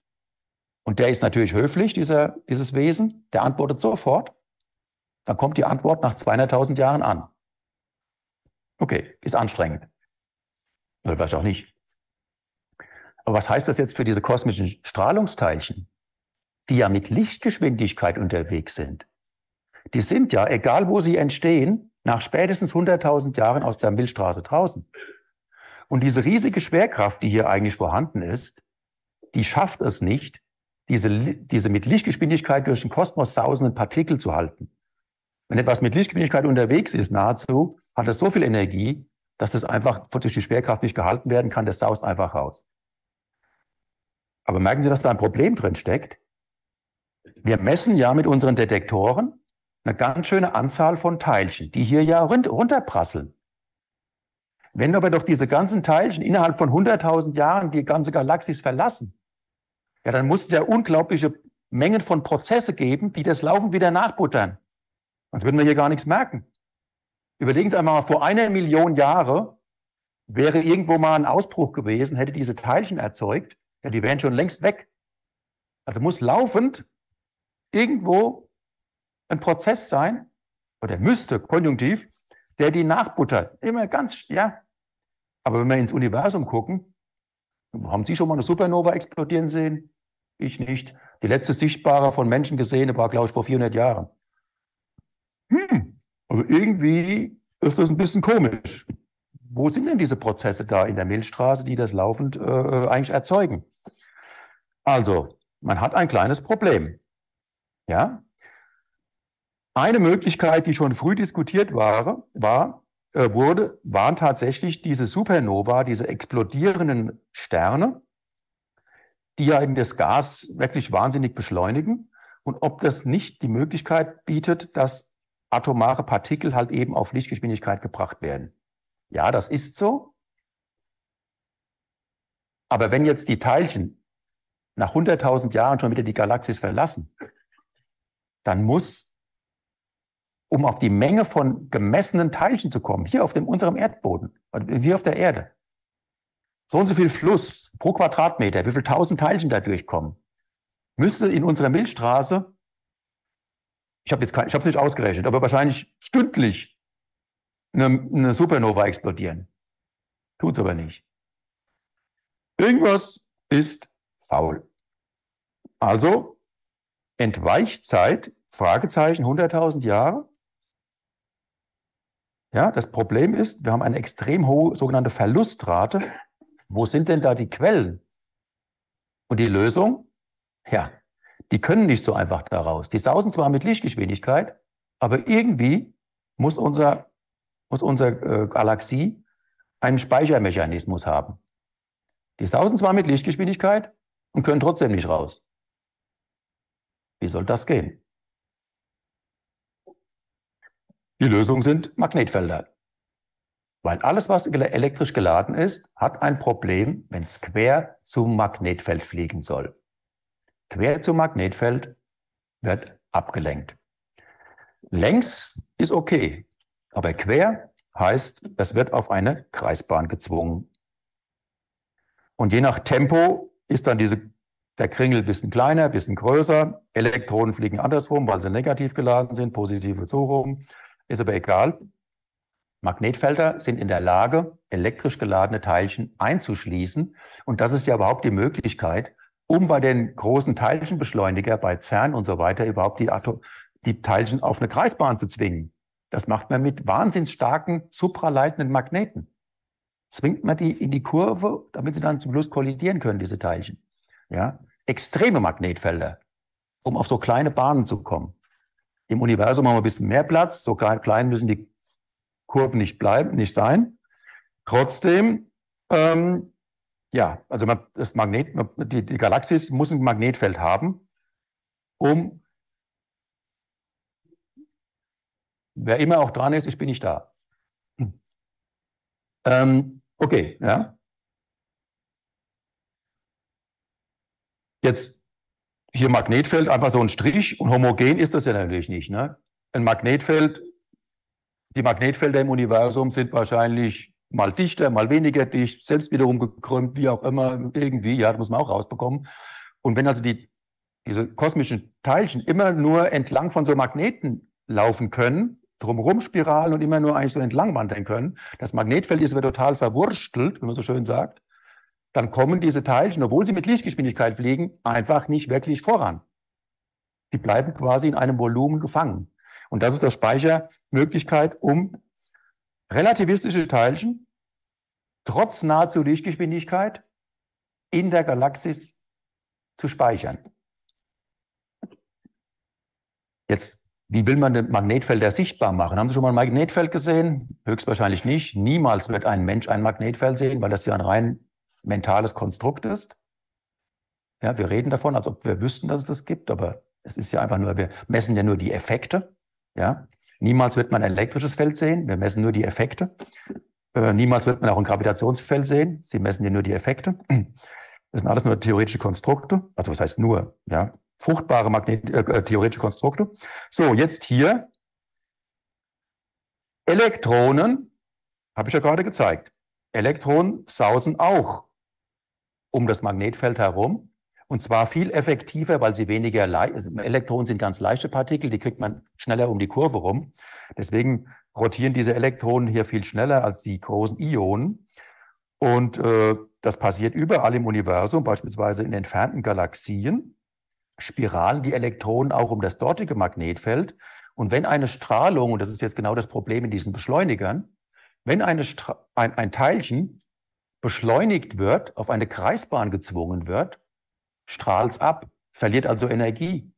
Speaker 2: Und der ist natürlich höflich, dieser, dieses Wesen. Der antwortet sofort. Dann kommt die Antwort nach 200.000 Jahren an. Okay, ist anstrengend. Oder vielleicht auch nicht. Aber was heißt das jetzt für diese kosmischen Strahlungsteilchen, die ja mit Lichtgeschwindigkeit unterwegs sind? Die sind ja, egal wo sie entstehen, nach spätestens 100.000 Jahren aus der Milchstraße draußen. Und diese riesige Schwerkraft, die hier eigentlich vorhanden ist, die schafft es nicht, diese, diese mit Lichtgeschwindigkeit durch den Kosmos sausenden Partikel zu halten. Wenn etwas mit Lichtgeschwindigkeit unterwegs ist, nahezu, hat es so viel Energie, dass es einfach durch die Schwerkraft nicht gehalten werden kann, das saust einfach raus. Aber merken Sie, dass da ein Problem drin steckt? Wir messen ja mit unseren Detektoren eine ganz schöne Anzahl von Teilchen, die hier ja runterprasseln. Wenn aber doch diese ganzen Teilchen innerhalb von 100.000 Jahren die ganze Galaxis verlassen, ja, dann muss es ja unglaubliche Mengen von Prozesse geben, die das Laufen wieder nachbuttern. Sonst würden wir hier gar nichts merken. Überlegen Sie einmal, vor einer Million Jahre wäre irgendwo mal ein Ausbruch gewesen, hätte diese Teilchen erzeugt, ja, die wären schon längst weg. Also muss laufend irgendwo ein Prozess sein, oder müsste, konjunktiv, der die nachbuttert. Immer ganz, ja, aber wenn wir ins Universum gucken, haben Sie schon mal eine Supernova explodieren sehen? Ich nicht. Die letzte sichtbare von Menschen gesehene war, glaube ich, vor 400 Jahren. Hm, also irgendwie ist das ein bisschen komisch. Wo sind denn diese Prozesse da in der Milchstraße, die das laufend äh, eigentlich erzeugen? Also, man hat ein kleines Problem. Ja? Eine Möglichkeit, die schon früh diskutiert war, war, äh, wurde, waren tatsächlich diese Supernova, diese explodierenden Sterne, die ja eben das Gas wirklich wahnsinnig beschleunigen. Und ob das nicht die Möglichkeit bietet, dass atomare Partikel halt eben auf Lichtgeschwindigkeit gebracht werden. Ja, das ist so. Aber wenn jetzt die Teilchen nach 100.000 Jahren schon wieder die Galaxis verlassen, dann muss um auf die Menge von gemessenen Teilchen zu kommen, hier auf dem, unserem Erdboden, hier auf der Erde. So und so viel Fluss pro Quadratmeter, wie viel tausend Teilchen da durchkommen, müsste in unserer Milchstraße, ich habe es nicht ausgerechnet, aber wahrscheinlich stündlich eine, eine Supernova explodieren. Tut es aber nicht. Irgendwas ist faul. Also Entweichzeit, Fragezeichen, 100.000 Jahre. Ja, das Problem ist, wir haben eine extrem hohe sogenannte Verlustrate. Wo sind denn da die Quellen? Und die Lösung? Ja, die können nicht so einfach daraus. Die sausen zwar mit Lichtgeschwindigkeit, aber irgendwie muss unser, muss unsere äh, Galaxie einen Speichermechanismus haben. Die sausen zwar mit Lichtgeschwindigkeit und können trotzdem nicht raus. Wie soll das gehen? Die Lösung sind Magnetfelder. Weil alles, was elektrisch geladen ist, hat ein Problem, wenn es quer zum Magnetfeld fliegen soll. Quer zum Magnetfeld wird abgelenkt. Längs ist okay, aber quer heißt, es wird auf eine Kreisbahn gezwungen. Und je nach Tempo ist dann diese, der Kringel ein bisschen kleiner, ein bisschen größer. Elektronen fliegen andersrum, weil sie negativ geladen sind, positive so rum. Ist aber egal. Magnetfelder sind in der Lage, elektrisch geladene Teilchen einzuschließen. Und das ist ja überhaupt die Möglichkeit, um bei den großen Teilchenbeschleuniger, bei CERN und so weiter, überhaupt die, Atom die Teilchen auf eine Kreisbahn zu zwingen. Das macht man mit wahnsinnsstarken supraleitenden Magneten. Zwingt man die in die Kurve, damit sie dann zum Schluss kollidieren können, diese Teilchen. Ja? Extreme Magnetfelder, um auf so kleine Bahnen zu kommen. Im Universum haben wir ein bisschen mehr Platz. So klein müssen die Kurven nicht bleiben, nicht sein. Trotzdem, ähm, ja, also man, das Magnet, die, die Galaxis muss ein Magnetfeld haben, um wer immer auch dran ist, ich bin nicht da. Hm. Ähm, okay, ja. Jetzt hier Magnetfeld einfach so ein Strich und homogen ist das ja natürlich nicht. Ne? Ein Magnetfeld, die Magnetfelder im Universum sind wahrscheinlich mal dichter, mal weniger dicht, selbst wiederum gekrümmt, wie auch immer, irgendwie, ja, das muss man auch rausbekommen. Und wenn also die, diese kosmischen Teilchen immer nur entlang von so Magneten laufen können, drumherum spiralen und immer nur eigentlich so entlang wandern können, das Magnetfeld ist aber total verwurstelt, wenn man so schön sagt, dann kommen diese Teilchen, obwohl sie mit Lichtgeschwindigkeit fliegen, einfach nicht wirklich voran. Die bleiben quasi in einem Volumen gefangen. Und das ist das Speichermöglichkeit, um relativistische Teilchen trotz nahezu Lichtgeschwindigkeit in der Galaxis zu speichern. Jetzt, wie will man denn Magnetfelder sichtbar machen? Haben Sie schon mal ein Magnetfeld gesehen? Höchstwahrscheinlich nicht. Niemals wird ein Mensch ein Magnetfeld sehen, weil das ja ein rein mentales Konstrukt ist. Ja, wir reden davon, als ob wir wüssten, dass es das gibt, aber es ist ja einfach nur, wir messen ja nur die Effekte. Ja? Niemals wird man ein elektrisches Feld sehen, wir messen nur die Effekte. Äh, niemals wird man auch ein Gravitationsfeld sehen, sie messen ja nur die Effekte. Das sind alles nur theoretische Konstrukte, also was heißt nur, ja, fruchtbare Magnet äh, äh, theoretische Konstrukte. So, jetzt hier Elektronen, habe ich ja gerade gezeigt. Elektronen sausen auch um das Magnetfeld herum. Und zwar viel effektiver, weil sie weniger, also Elektronen sind ganz leichte Partikel, die kriegt man schneller um die Kurve rum. Deswegen rotieren diese Elektronen hier viel schneller als die großen Ionen. Und äh, das passiert überall im Universum, beispielsweise in entfernten Galaxien. Spiralen die Elektronen auch um das dortige Magnetfeld. Und wenn eine Strahlung, und das ist jetzt genau das Problem in diesen Beschleunigern, wenn eine ein, ein Teilchen beschleunigt wird, auf eine Kreisbahn gezwungen wird, strahlt es ab, verliert also Energie.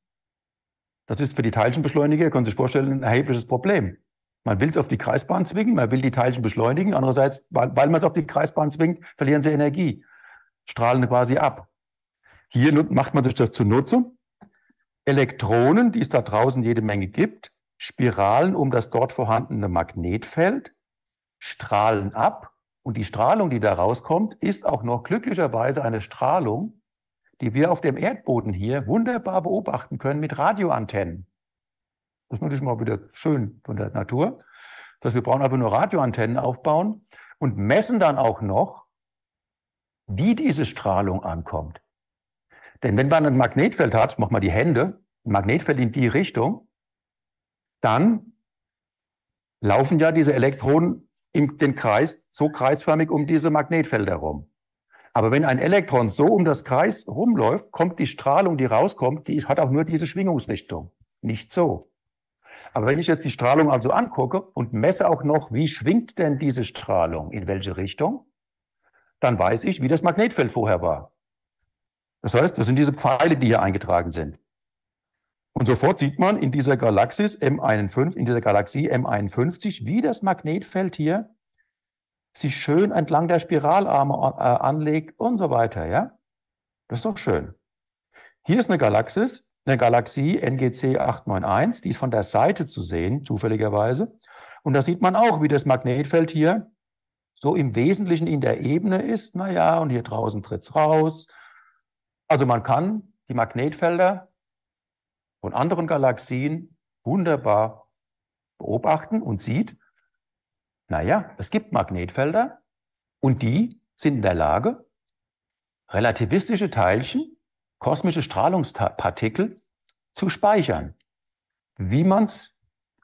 Speaker 2: Das ist für die Teilchenbeschleuniger, ihr könnt sich vorstellen, ein erhebliches Problem. Man will es auf die Kreisbahn zwingen, man will die Teilchen beschleunigen. Andererseits, weil, weil man es auf die Kreisbahn zwingt, verlieren sie Energie, strahlen quasi ab. Hier macht man sich das zunutze. Elektronen, die es da draußen jede Menge gibt, spiralen um das dort vorhandene Magnetfeld, strahlen ab und die Strahlung, die da rauskommt, ist auch noch glücklicherweise eine Strahlung, die wir auf dem Erdboden hier wunderbar beobachten können mit Radioantennen. Das ist natürlich mal wieder schön von der Natur, Das heißt, wir brauchen einfach nur Radioantennen aufbauen und messen dann auch noch, wie diese Strahlung ankommt. Denn wenn man ein Magnetfeld hat, ich mach mal die Hände, ein Magnetfeld in die Richtung, dann laufen ja diese Elektronen im, den Kreis so kreisförmig um diese Magnetfelder rum. Aber wenn ein Elektron so um das Kreis rumläuft, kommt die Strahlung, die rauskommt, die hat auch nur diese Schwingungsrichtung. Nicht so. Aber wenn ich jetzt die Strahlung also angucke und messe auch noch, wie schwingt denn diese Strahlung, in welche Richtung, dann weiß ich, wie das Magnetfeld vorher war. Das heißt, das sind diese Pfeile, die hier eingetragen sind. Und sofort sieht man in dieser Galaxis M51, in dieser Galaxie M51, wie das Magnetfeld hier sich schön entlang der Spiralarme äh, anlegt und so weiter, ja? Das ist doch schön. Hier ist eine Galaxis, eine Galaxie NGC 891, die ist von der Seite zu sehen, zufälligerweise. Und da sieht man auch, wie das Magnetfeld hier so im Wesentlichen in der Ebene ist. Naja, und hier draußen tritt es raus. Also man kann die Magnetfelder von anderen Galaxien wunderbar beobachten und sieht, naja, es gibt Magnetfelder und die sind in der Lage, relativistische Teilchen, kosmische Strahlungspartikel zu speichern, wie man es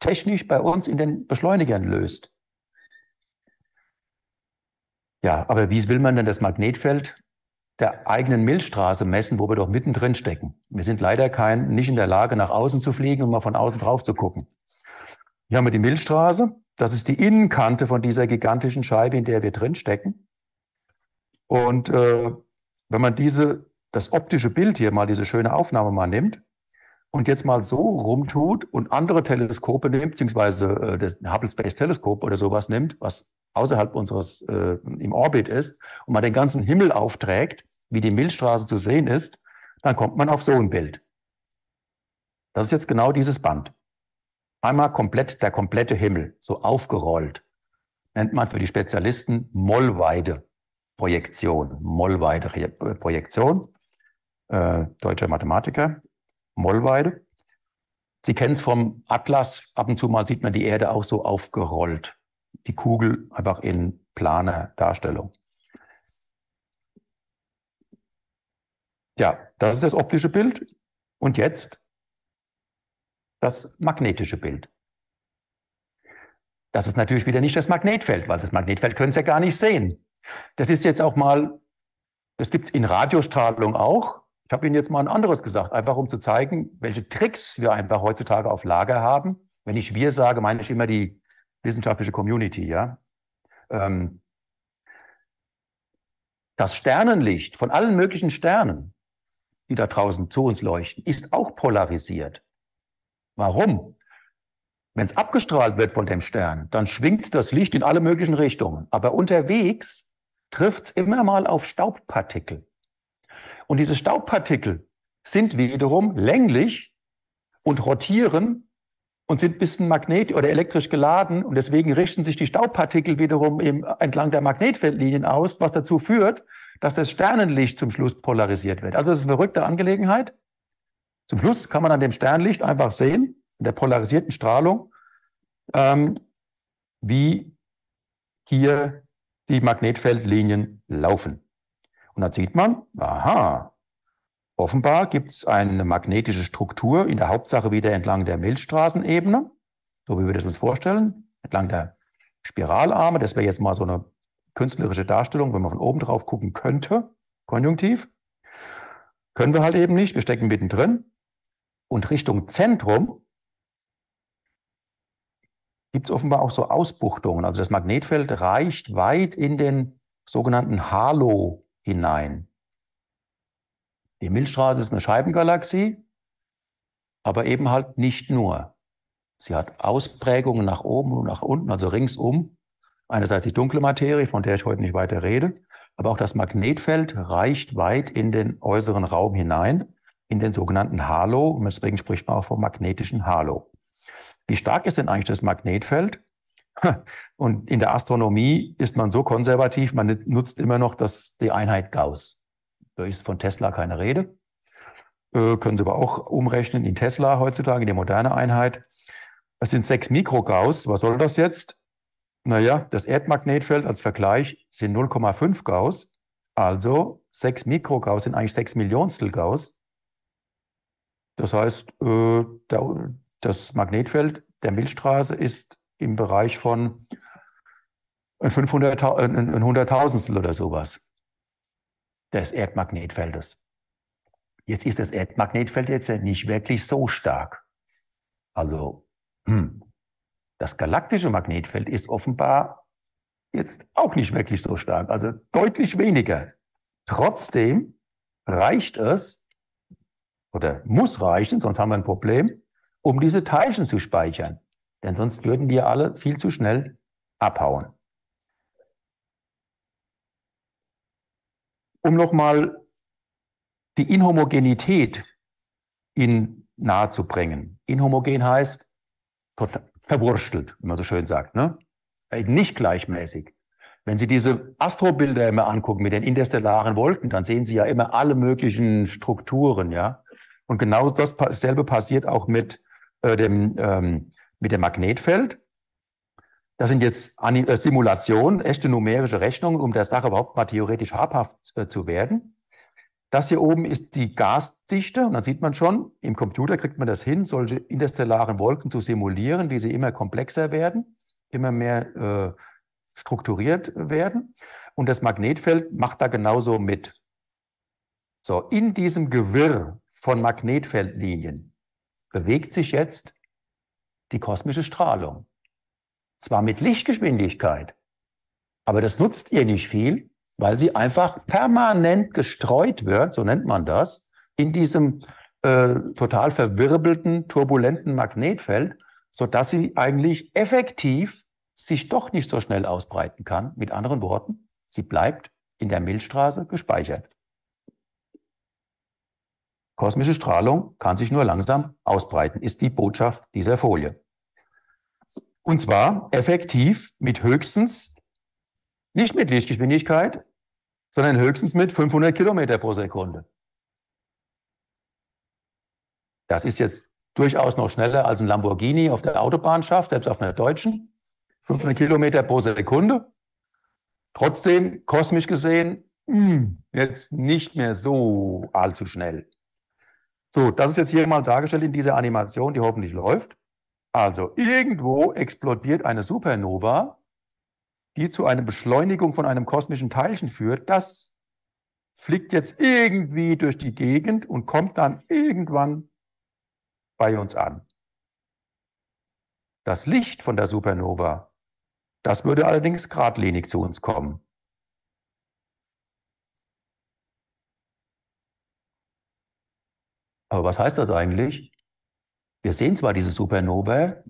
Speaker 2: technisch bei uns in den Beschleunigern löst. Ja, aber wie will man denn das Magnetfeld der eigenen Milchstraße messen, wo wir doch mittendrin stecken. Wir sind leider kein, nicht in der Lage, nach außen zu fliegen und mal von außen drauf zu gucken. Hier haben wir die Milchstraße. Das ist die Innenkante von dieser gigantischen Scheibe, in der wir drin stecken. Und äh, wenn man diese, das optische Bild hier mal, diese schöne Aufnahme mal nimmt und jetzt mal so rumtut und andere Teleskope nimmt, beziehungsweise äh, das Hubble Space Teleskop oder sowas nimmt, was außerhalb unseres äh, im Orbit ist und mal den ganzen Himmel aufträgt, wie die Milchstraße zu sehen ist, dann kommt man auf so ein Bild. Das ist jetzt genau dieses Band. Einmal komplett der komplette Himmel, so aufgerollt. Nennt man für die Spezialisten Mollweide-Projektion. Mollweide-Projektion, äh, äh, deutscher Mathematiker, Mollweide. Sie kennen es vom Atlas, ab und zu mal sieht man die Erde auch so aufgerollt. Die Kugel einfach in planer Darstellung. Ja, das ist das optische Bild. Und jetzt das magnetische Bild. Das ist natürlich wieder nicht das Magnetfeld, weil das Magnetfeld können Sie ja gar nicht sehen. Das ist jetzt auch mal, das gibt es in Radiostrahlung auch. Ich habe Ihnen jetzt mal ein anderes gesagt, einfach um zu zeigen, welche Tricks wir einfach heutzutage auf Lager haben. Wenn ich wir sage, meine ich immer die wissenschaftliche Community, ja. Ähm, das Sternenlicht von allen möglichen Sternen die da draußen zu uns leuchten, ist auch polarisiert. Warum? Wenn es abgestrahlt wird von dem Stern, dann schwingt das Licht in alle möglichen Richtungen. Aber unterwegs trifft es immer mal auf Staubpartikel. Und diese Staubpartikel sind wiederum länglich und rotieren und sind ein bisschen magnet- oder elektrisch geladen. Und deswegen richten sich die Staubpartikel wiederum entlang der Magnetfeldlinien aus, was dazu führt, dass das Sternenlicht zum Schluss polarisiert wird. Also das ist eine verrückte Angelegenheit. Zum Schluss kann man an dem Sternlicht einfach sehen, in der polarisierten Strahlung, ähm, wie hier die Magnetfeldlinien laufen. Und dann sieht man, aha, offenbar gibt es eine magnetische Struktur, in der Hauptsache wieder entlang der Milchstraßenebene, so wie wir das uns vorstellen, entlang der Spiralarme, das wäre jetzt mal so eine künstlerische Darstellung, wenn man von oben drauf gucken könnte, konjunktiv. Können wir halt eben nicht, wir stecken mittendrin. Und Richtung Zentrum gibt es offenbar auch so Ausbuchtungen. Also das Magnetfeld reicht weit in den sogenannten Halo hinein. Die Milchstraße ist eine Scheibengalaxie, aber eben halt nicht nur. Sie hat Ausprägungen nach oben und nach unten, also ringsum Einerseits die dunkle Materie, von der ich heute nicht weiter rede, aber auch das Magnetfeld reicht weit in den äußeren Raum hinein, in den sogenannten Halo. Und deswegen spricht man auch vom magnetischen Halo. Wie stark ist denn eigentlich das Magnetfeld? (laughs) Und in der Astronomie ist man so konservativ, man nutzt immer noch das, die Einheit Gauss. Da ist von Tesla keine Rede. Äh, können Sie aber auch umrechnen in Tesla heutzutage, in die moderne Einheit. Es sind sechs Mikrogauss. Was soll das jetzt? Naja, das Erdmagnetfeld als Vergleich sind 0,5 Gauss, also 6 Mikrogauss sind eigentlich 6 Millionstel Gauss. Das heißt, äh, das Magnetfeld der Milchstraße ist im Bereich von ein Hunderttausendstel oder sowas des Erdmagnetfeldes. Jetzt ist das Erdmagnetfeld jetzt nicht wirklich so stark. Also, hm, das galaktische Magnetfeld ist offenbar jetzt auch nicht wirklich so stark, also deutlich weniger. Trotzdem reicht es oder muss reichen, sonst haben wir ein Problem, um diese Teilchen zu speichern. Denn sonst würden die alle viel zu schnell abhauen. Um nochmal die Inhomogenität in nahe zu bringen. Inhomogen heißt total, verwurstelt, wie man so schön sagt, ne? Äh, nicht gleichmäßig. Wenn Sie diese Astrobilder immer angucken mit den interstellaren Wolken, dann sehen Sie ja immer alle möglichen Strukturen, ja. Und genau dasselbe passiert auch mit, äh, dem, ähm, mit dem Magnetfeld. Das sind jetzt äh, Simulationen, echte numerische Rechnungen, um der Sache überhaupt mal theoretisch habhaft äh, zu werden. Das hier oben ist die Gasdichte und dann sieht man schon, im Computer kriegt man das hin, solche interstellaren Wolken zu simulieren, wie sie immer komplexer werden, immer mehr äh, strukturiert werden. Und das Magnetfeld macht da genauso mit. So, in diesem Gewirr von Magnetfeldlinien bewegt sich jetzt die kosmische Strahlung. Zwar mit Lichtgeschwindigkeit, aber das nutzt ihr nicht viel, weil sie einfach permanent gestreut wird, so nennt man das, in diesem äh, total verwirbelten, turbulenten Magnetfeld, sodass sie eigentlich effektiv sich doch nicht so schnell ausbreiten kann. Mit anderen Worten, sie bleibt in der Milchstraße gespeichert. Kosmische Strahlung kann sich nur langsam ausbreiten, ist die Botschaft dieser Folie. Und zwar effektiv mit höchstens, nicht mit Lichtgeschwindigkeit, sondern höchstens mit 500 Kilometer pro Sekunde. Das ist jetzt durchaus noch schneller als ein Lamborghini auf der Autobahn schafft, selbst auf einer deutschen. 500 Kilometer pro Sekunde. Trotzdem, kosmisch gesehen, hm, jetzt nicht mehr so allzu schnell. So, das ist jetzt hier mal dargestellt in dieser Animation, die hoffentlich läuft. Also, irgendwo explodiert eine Supernova die zu einer Beschleunigung von einem kosmischen Teilchen führt, das fliegt jetzt irgendwie durch die Gegend und kommt dann irgendwann bei uns an. Das Licht von der Supernova, das würde allerdings geradlinig zu uns kommen. Aber was heißt das eigentlich? Wir sehen zwar diese Supernova,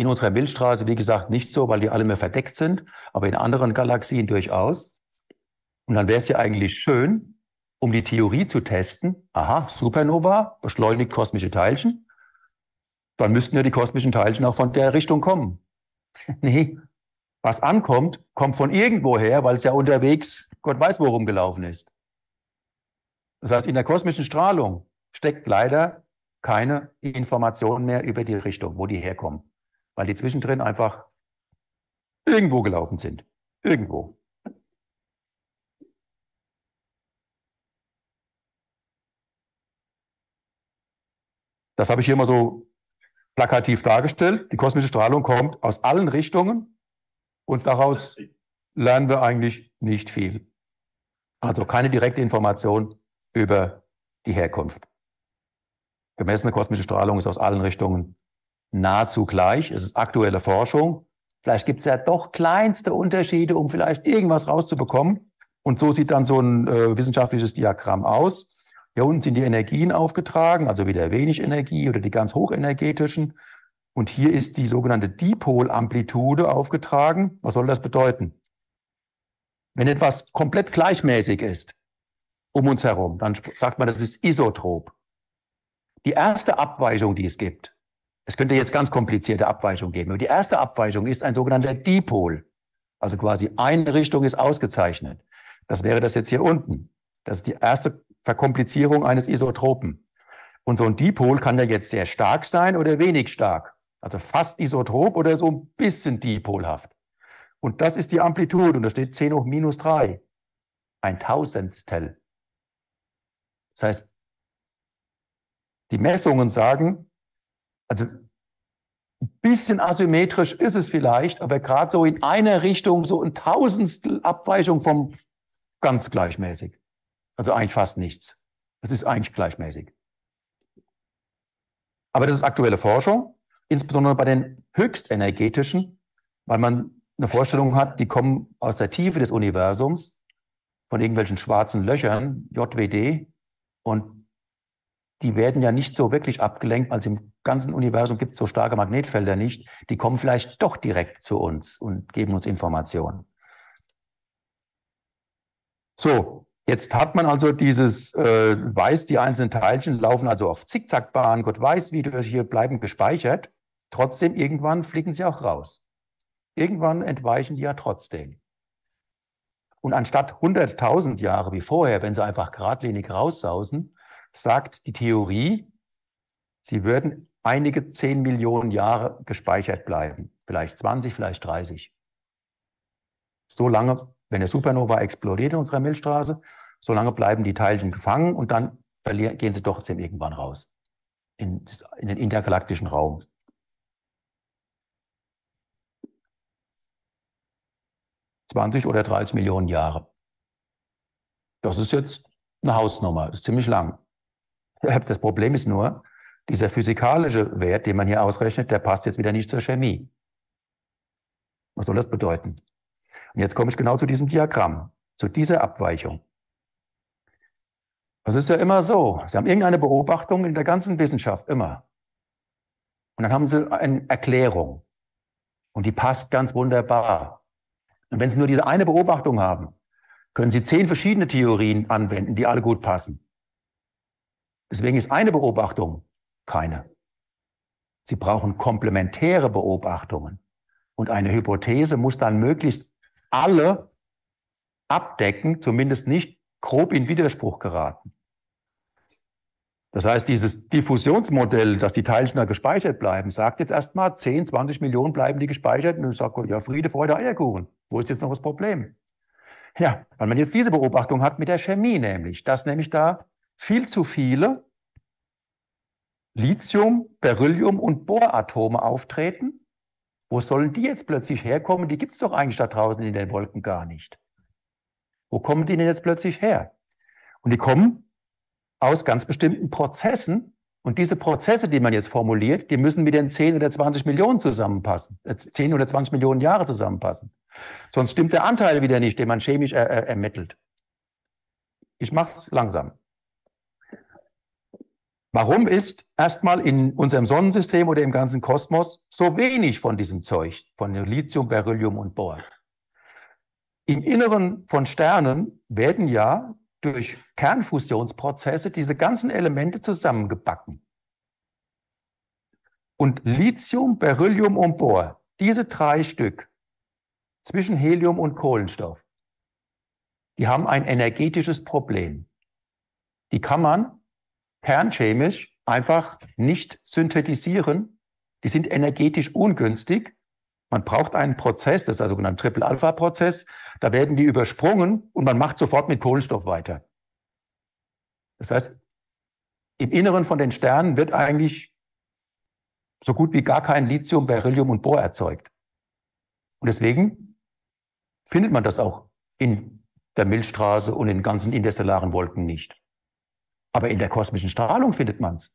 Speaker 2: in unserer Milchstraße, wie gesagt, nicht so, weil die alle mehr verdeckt sind, aber in anderen Galaxien durchaus. Und dann wäre es ja eigentlich schön, um die Theorie zu testen, aha, Supernova beschleunigt kosmische Teilchen, dann müssten ja die kosmischen Teilchen auch von der Richtung kommen. (laughs) nee, was ankommt, kommt von irgendwoher, weil es ja unterwegs Gott weiß, worum gelaufen ist. Das heißt, in der kosmischen Strahlung steckt leider keine Information mehr über die Richtung, wo die herkommen weil die zwischendrin einfach irgendwo gelaufen sind. Irgendwo. Das habe ich hier mal so plakativ dargestellt. Die kosmische Strahlung kommt aus allen Richtungen und daraus lernen wir eigentlich nicht viel. Also keine direkte Information über die Herkunft. Gemessene kosmische Strahlung ist aus allen Richtungen nahezu gleich. Es ist aktuelle Forschung. Vielleicht gibt es ja doch kleinste Unterschiede, um vielleicht irgendwas rauszubekommen. Und so sieht dann so ein äh, wissenschaftliches Diagramm aus. Hier unten sind die Energien aufgetragen, also wieder wenig Energie oder die ganz hochenergetischen. Und hier ist die sogenannte Dipolamplitude aufgetragen. Was soll das bedeuten? Wenn etwas komplett gleichmäßig ist um uns herum, dann sagt man, das ist isotrop. Die erste Abweichung, die es gibt, es könnte jetzt ganz komplizierte Abweichungen geben. Und die erste Abweichung ist ein sogenannter Dipol. Also quasi eine Richtung ist ausgezeichnet. Das wäre das jetzt hier unten. Das ist die erste Verkomplizierung eines Isotropen. Und so ein Dipol kann ja jetzt sehr stark sein oder wenig stark. Also fast isotrop oder so ein bisschen dipolhaft. Und das ist die Amplitude und da steht 10 hoch minus 3. Ein Tausendstel. Das heißt, die Messungen sagen, also ein bisschen asymmetrisch ist es vielleicht, aber gerade so in einer Richtung, so ein Tausendstel Abweichung vom ganz gleichmäßig. Also eigentlich fast nichts. Es ist eigentlich gleichmäßig. Aber das ist aktuelle Forschung, insbesondere bei den höchstenergetischen, weil man eine Vorstellung hat, die kommen aus der Tiefe des Universums, von irgendwelchen schwarzen Löchern, JWD, und die werden ja nicht so wirklich abgelenkt, als im ganzen Universum gibt es so starke Magnetfelder nicht. Die kommen vielleicht doch direkt zu uns und geben uns Informationen. So, jetzt hat man also dieses, äh, weiß, die einzelnen Teilchen laufen also auf Zickzackbahnen, Gott weiß, wie das hier bleiben gespeichert. Trotzdem, irgendwann fliegen sie auch raus. Irgendwann entweichen die ja trotzdem. Und anstatt 100.000 Jahre wie vorher, wenn sie einfach geradlinig raussausen, sagt die Theorie, sie würden einige zehn Millionen Jahre gespeichert bleiben. Vielleicht 20, vielleicht 30. So lange, wenn eine Supernova explodiert in unserer Milchstraße, so lange bleiben die Teilchen gefangen und dann gehen sie doch irgendwann raus. In, in den intergalaktischen Raum. Zwanzig oder 30 Millionen Jahre. Das ist jetzt eine Hausnummer, das ist ziemlich lang. (laughs) Das Problem ist nur, dieser physikalische Wert, den man hier ausrechnet, der passt jetzt wieder nicht zur Chemie. Was soll das bedeuten? Und jetzt komme ich genau zu diesem Diagramm, zu dieser Abweichung. Das ist ja immer so. Sie haben irgendeine Beobachtung in der ganzen Wissenschaft, immer. Und dann haben Sie eine Erklärung. Und die passt ganz wunderbar. Und wenn Sie nur diese eine Beobachtung haben, können Sie zehn verschiedene Theorien anwenden, die alle gut passen. Deswegen ist eine Beobachtung keine. Sie brauchen komplementäre Beobachtungen. Und eine Hypothese muss dann möglichst alle abdecken, zumindest nicht grob in Widerspruch geraten. Das heißt, dieses Diffusionsmodell, dass die Teilchen da gespeichert bleiben, sagt jetzt erstmal, 10, 20 Millionen bleiben die gespeichert und sagt ja, Friede, Freude, Eierkuchen. Wo ist jetzt noch das Problem? Ja, weil man jetzt diese Beobachtung hat mit der Chemie nämlich, dass nämlich da viel zu viele Lithium, Beryllium und Bohratome auftreten. Wo sollen die jetzt plötzlich herkommen? Die gibt es doch eigentlich da draußen in den Wolken gar nicht. Wo kommen die denn jetzt plötzlich her? Und die kommen aus ganz bestimmten Prozessen. Und diese Prozesse, die man jetzt formuliert, die müssen mit den 10 oder 20 Millionen zusammenpassen, 10 äh, oder 20 Millionen Jahre zusammenpassen. Sonst stimmt der Anteil wieder nicht, den man chemisch er äh, er äh, ermittelt. Ich mache es langsam. Warum ist erstmal in unserem Sonnensystem oder im ganzen Kosmos so wenig von diesem Zeug, von Lithium, Beryllium und Bohr? Im Inneren von Sternen werden ja durch Kernfusionsprozesse diese ganzen Elemente zusammengebacken. Und Lithium, Beryllium und Bohr, diese drei Stück zwischen Helium und Kohlenstoff, die haben ein energetisches Problem. Die kann man kernchemisch einfach nicht synthetisieren. Die sind energetisch ungünstig. Man braucht einen Prozess, das ist der sogenannte Triple-Alpha-Prozess. Da werden die übersprungen und man macht sofort mit Kohlenstoff weiter. Das heißt, im Inneren von den Sternen wird eigentlich so gut wie gar kein Lithium, Beryllium und Bohr erzeugt. Und deswegen findet man das auch in der Milchstraße und in ganzen interstellaren Wolken nicht. Aber in der kosmischen Strahlung findet man es.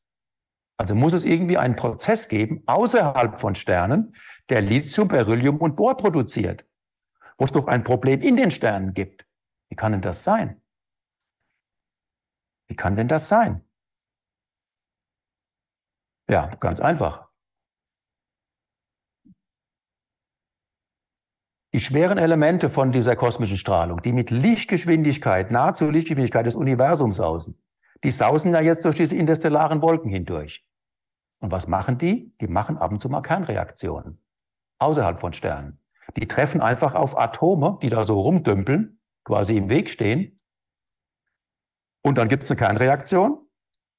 Speaker 2: Also muss es irgendwie einen Prozess geben außerhalb von Sternen, der Lithium, Beryllium und Bohr produziert, wo es doch ein Problem in den Sternen gibt. Wie kann denn das sein? Wie kann denn das sein? Ja, ganz einfach. Die schweren Elemente von dieser kosmischen Strahlung, die mit Lichtgeschwindigkeit, nahezu Lichtgeschwindigkeit des Universums sausen, die sausen ja jetzt durch diese interstellaren Wolken hindurch. Und was machen die? Die machen ab und zu mal Kernreaktionen außerhalb von Sternen. Die treffen einfach auf Atome, die da so rumdümpeln, quasi im Weg stehen. Und dann gibt es eine Kernreaktion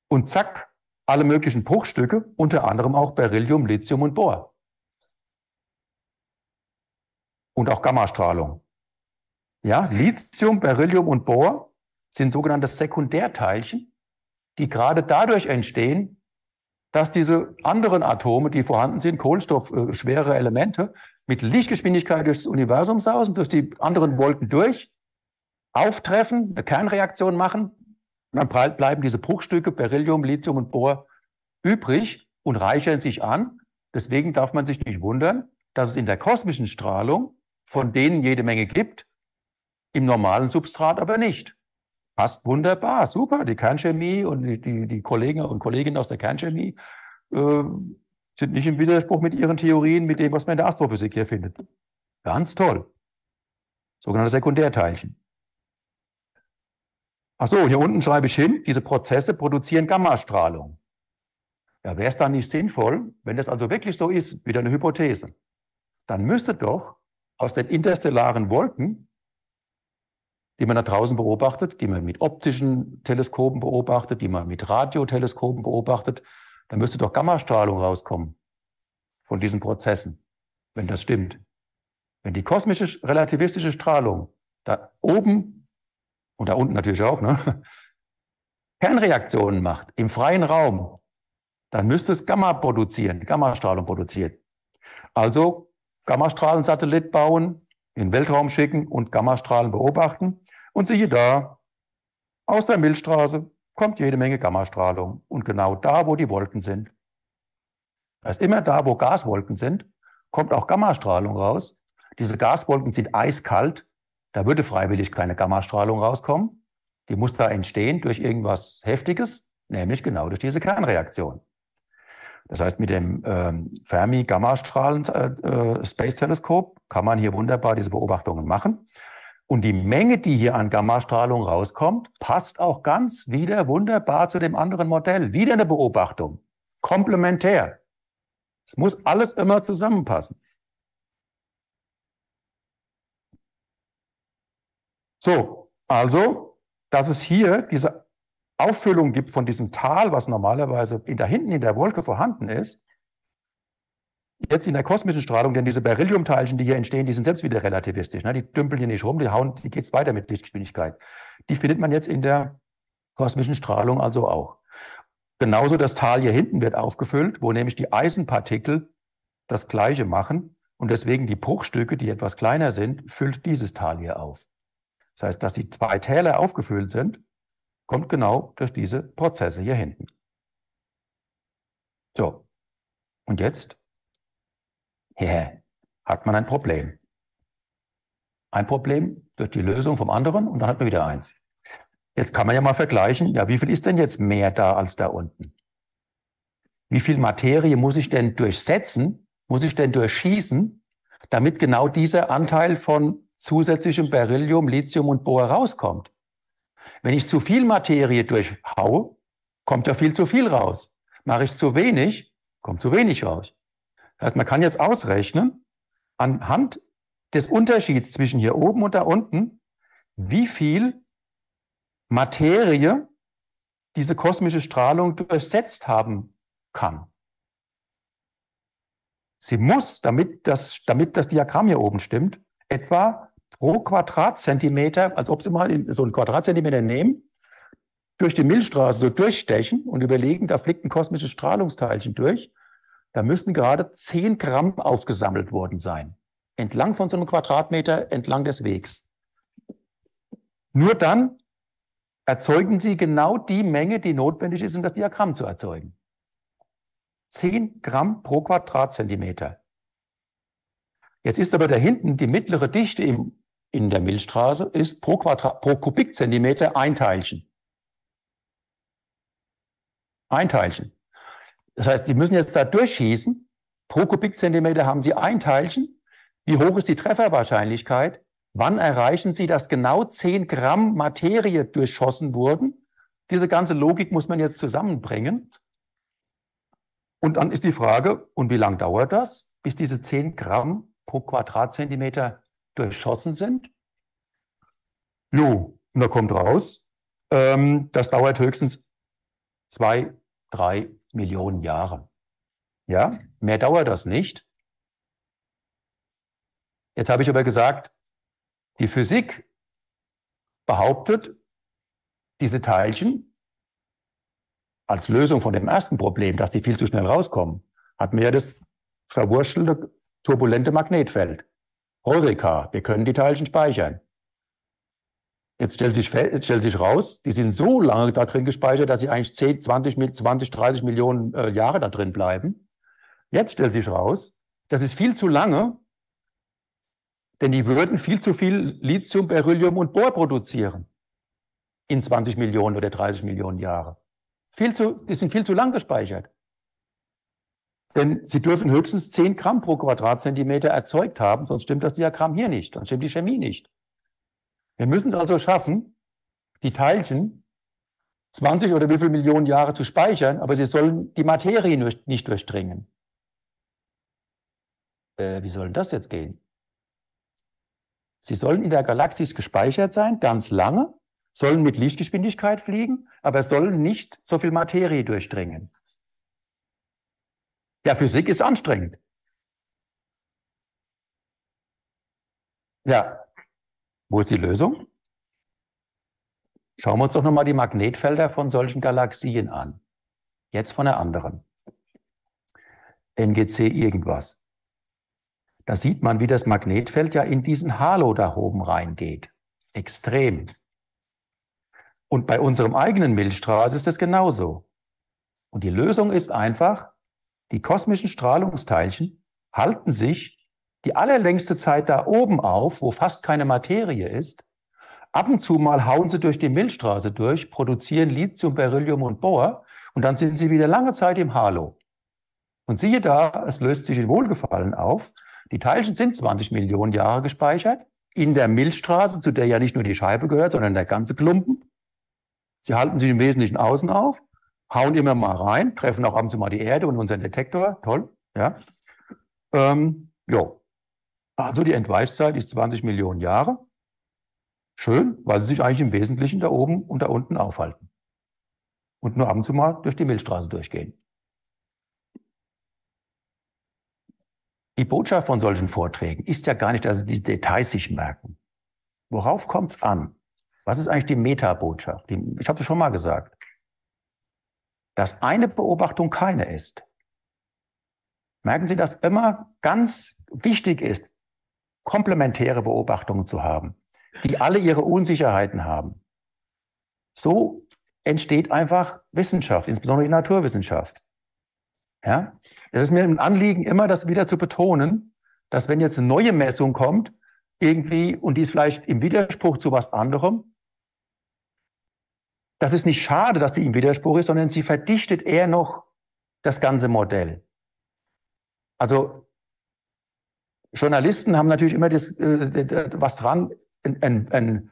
Speaker 2: und zack, alle möglichen Bruchstücke, unter anderem auch Beryllium, Lithium und Bohr. Und auch Gammastrahlung. Ja, Lithium, Beryllium und Bohr sind sogenannte Sekundärteilchen, die gerade dadurch entstehen, dass diese anderen Atome, die vorhanden sind, kohlenstoffschwere äh, Elemente, mit Lichtgeschwindigkeit durch das Universum sausen, durch die anderen Wolken durch, auftreffen, eine Kernreaktion machen. Und dann bleiben diese Bruchstücke Beryllium, Lithium und Bohr übrig und reichern sich an. Deswegen darf man sich nicht wundern, dass es in der kosmischen Strahlung von denen jede Menge gibt, im normalen Substrat aber nicht passt wunderbar, super. Die Kernchemie und die, die, Kollegen und Kolleginnen aus der Kernchemie äh, sind nicht im Widerspruch mit ihren Theorien, mit dem, was man in der Astrophysik hier findet. Ganz toll. Sogenannte Sekundärteilchen. Ach so, hier unten schreibe ich hin, diese Prozesse produzieren Gammastrahlung. Ja, wäre es dann nicht sinnvoll, wenn das also wirklich so ist, wieder eine Hypothese, dann müsste doch aus den interstellaren Wolken die man da draußen beobachtet, die man mit optischen Teleskopen beobachtet, die man mit Radioteleskopen beobachtet, dann müsste doch Gammastrahlung rauskommen von diesen Prozessen, wenn das stimmt. Wenn die kosmische relativistische Strahlung da oben und da unten natürlich auch, ne, (laughs) Kernreaktionen macht im freien Raum, dann müsste es Gamma produzieren, Gammastrahlung produzieren. Also Gammastrahlensatellit bauen, in Weltraum schicken und Gammastrahlen beobachten. Und siehe da, aus der Milchstraße kommt jede Menge Gammastrahlung. Und genau da, wo die Wolken sind. Das heißt, immer da, wo Gaswolken sind, kommt auch Gammastrahlung raus. Diese Gaswolken sind eiskalt. Da würde freiwillig keine Gammastrahlung rauskommen. Die muss da entstehen durch irgendwas Heftiges, nämlich genau durch diese Kernreaktion. Das heißt, mit dem ähm, Fermi-Gammastrahlen-Space-Teleskop äh, äh, kann man hier wunderbar diese Beobachtungen machen. Und die Menge, die hier an Gammastrahlung rauskommt, passt auch ganz wieder wunderbar zu dem anderen Modell. Wieder eine Beobachtung. Komplementär. Es muss alles immer zusammenpassen. So, also, dass es hier diese Auffüllung gibt von diesem Tal, was normalerweise da hinten in der Wolke vorhanden ist, jetzt in der kosmischen Strahlung, denn diese Berylliumteilchen, die hier entstehen, die sind selbst wieder relativistisch. Ne? Die dümpeln hier nicht rum, die hauen, die geht's weiter mit Lichtgeschwindigkeit. Die findet man jetzt in der kosmischen Strahlung also auch. Genauso das Tal hier hinten wird aufgefüllt, wo nämlich die Eisenpartikel das Gleiche machen. Und deswegen die Bruchstücke, die etwas kleiner sind, füllt dieses Tal hier auf. Das heißt, dass die zwei Täler aufgefüllt sind, kommt genau durch diese Prozesse hier hinten. So, und jetzt yeah, hat man ein Problem. Ein Problem durch die Lösung vom anderen und dann hat man wieder eins. Jetzt kann man ja mal vergleichen, ja, wie viel ist denn jetzt mehr da als da unten? Wie viel Materie muss ich denn durchsetzen, muss ich denn durchschießen, damit genau dieser Anteil von zusätzlichem Beryllium, Lithium und Bohr rauskommt? Wenn ich zu viel Materie durchhau, kommt da viel zu viel raus. Mache ich zu wenig, kommt zu wenig raus. Das heißt, man kann jetzt ausrechnen, anhand des Unterschieds zwischen hier oben und da unten, wie viel Materie diese kosmische Strahlung durchsetzt haben kann. Sie muss, damit das, damit das Diagramm hier oben stimmt, etwa pro Quadratzentimeter, als ob Sie mal so einen Quadratzentimeter nehmen, durch die Milchstraße so durchstechen und überlegen, da fliegt ein kosmisches Strahlungsteilchen durch, da müssen gerade 10 Gramm aufgesammelt worden sein. Entlang von so einem Quadratmeter, entlang des Wegs. Nur dann erzeugen Sie genau die Menge, die notwendig ist, um das Diagramm zu erzeugen. 10 Gramm pro Quadratzentimeter. Jetzt ist aber da hinten die mittlere Dichte im, in der Milchstraße ist pro, Quadrat, pro Kubikzentimeter ein Teilchen. Ein Teilchen. Das heißt, Sie müssen jetzt da durchschießen. Pro Kubikzentimeter haben Sie ein Teilchen. Wie hoch ist die Trefferwahrscheinlichkeit? Wann erreichen Sie, dass genau 10 Gramm Materie durchschossen wurden? Diese ganze Logik muss man jetzt zusammenbringen. Und dann ist die Frage, und wie lange dauert das, bis diese 10 Gramm pro Quadratzentimeter durchschossen sind. Jo, und da kommt raus, ähm, das dauert höchstens zwei, drei Millionen Jahre. Ja, mehr dauert das nicht. Jetzt habe ich aber gesagt, die Physik behauptet, diese Teilchen als Lösung von dem ersten Problem, dass sie viel zu schnell rauskommen, hat mir ja das verwurschtelte turbulente Magnetfeld. Eureka, wir können die Teilchen speichern. Jetzt stellt sich, stellt sich raus, die sind so lange da drin gespeichert, dass sie eigentlich 10, 20, 20 30 Millionen äh, Jahre da drin bleiben. Jetzt stellt sich raus, das ist viel zu lange, denn die würden viel zu viel Lithium, Beryllium und Bohr produzieren in 20 Millionen oder 30 Millionen Jahre. Viel zu, die sind viel zu lang gespeichert. Denn Sie dürfen höchstens 10 Gramm pro Quadratzentimeter erzeugt haben, sonst stimmt das Diagramm hier nicht, dann stimmt die Chemie nicht. Wir müssen es also schaffen, die Teilchen 20 oder wie viele Millionen Jahre zu speichern, aber sie sollen die Materie nicht durchdringen. Äh, wie soll das jetzt gehen? Sie sollen in der Galaxis gespeichert sein, ganz lange, sollen mit Lichtgeschwindigkeit fliegen, aber sollen nicht so viel Materie durchdringen. Ja, Physik ist anstrengend. Ja, wo ist die Lösung? Schauen wir uns doch nochmal die Magnetfelder von solchen Galaxien an. Jetzt von der anderen. NGC irgendwas. Da sieht man, wie das Magnetfeld ja in diesen Halo da oben reingeht. Extrem. Und bei unserem eigenen Milchstraße ist es genauso. Und die Lösung ist einfach, die kosmischen Strahlungsteilchen halten sich die allerlängste Zeit da oben auf, wo fast keine Materie ist. Ab und zu mal hauen sie durch die Milchstraße durch, produzieren Lithium, Beryllium und Bohr und dann sind sie wieder lange Zeit im Halo. Und siehe da, es löst sich in Wohlgefallen auf. Die Teilchen sind 20 Millionen Jahre gespeichert in der Milchstraße, zu der ja nicht nur die Scheibe gehört, sondern der ganze Klumpen. Sie halten sich im Wesentlichen außen auf hauen immer mal rein, treffen auch ab und zu mal die Erde und unseren Detektor. Toll, ja. Ähm, jo. Also die Entweichzeit ist 20 Millionen Jahre. Schön, weil sie sich eigentlich im Wesentlichen da oben und da unten aufhalten. Und nur ab und zu mal durch die Milchstraße durchgehen. Die Botschaft von solchen Vorträgen ist ja gar nicht, dass sie diese Details sich merken. Worauf kommt es an? Was ist eigentlich die Metabotschaft? Ich habe es schon mal gesagt dass eine Beobachtung keine ist. Merken Sie, dass immer ganz wichtig ist, komplementäre Beobachtungen zu haben, die alle ihre Unsicherheiten haben. So entsteht einfach Wissenschaft, insbesondere die Naturwissenschaft. Ja? Es ist mir ein Anliegen, immer das wieder zu betonen, dass wenn jetzt eine neue Messung kommt, irgendwie, und die ist vielleicht im Widerspruch zu was anderem, das ist nicht schade, dass sie im Widerspruch ist, sondern sie verdichtet eher noch das ganze Modell. Also Journalisten haben natürlich immer das, äh, was dran, ein, ein,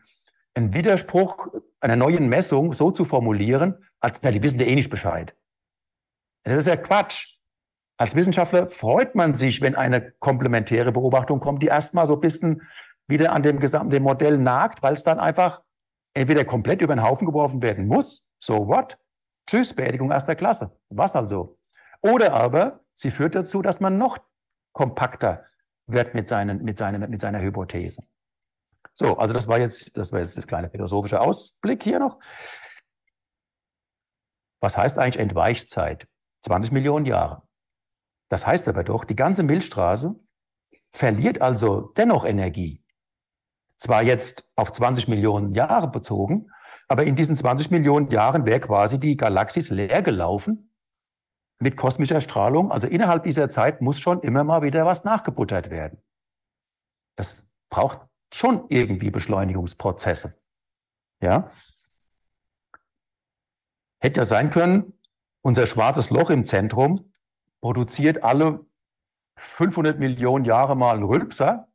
Speaker 2: ein Widerspruch einer neuen Messung so zu formulieren, als na, die wissen ja eh nicht Bescheid. Das ist ja Quatsch. Als Wissenschaftler freut man sich, wenn eine komplementäre Beobachtung kommt, die erstmal so ein bisschen wieder an dem gesamten Modell nagt, weil es dann einfach entweder komplett über den Haufen geworfen werden muss, so what? Tschüss, Beerdigung erster Klasse. Was also? Oder aber sie führt dazu, dass man noch kompakter wird mit, seinen, mit, seinen, mit seiner Hypothese. So, also das war jetzt, das war jetzt ein kleiner philosophischer Ausblick hier noch. Was heißt eigentlich Entweichzeit? 20 Millionen Jahre. Das heißt aber doch, die ganze Milchstraße verliert also dennoch Energie. Zwar jetzt auf 20 Millionen Jahre bezogen, aber in diesen 20 Millionen Jahren wäre quasi die Galaxis leer gelaufen mit kosmischer Strahlung. Also innerhalb dieser Zeit muss schon immer mal wieder was nachgebuttert werden. Das braucht schon irgendwie Beschleunigungsprozesse. Ja. Hätte ja sein können, unser schwarzes Loch im Zentrum produziert alle 500 Millionen Jahre mal einen Rülpser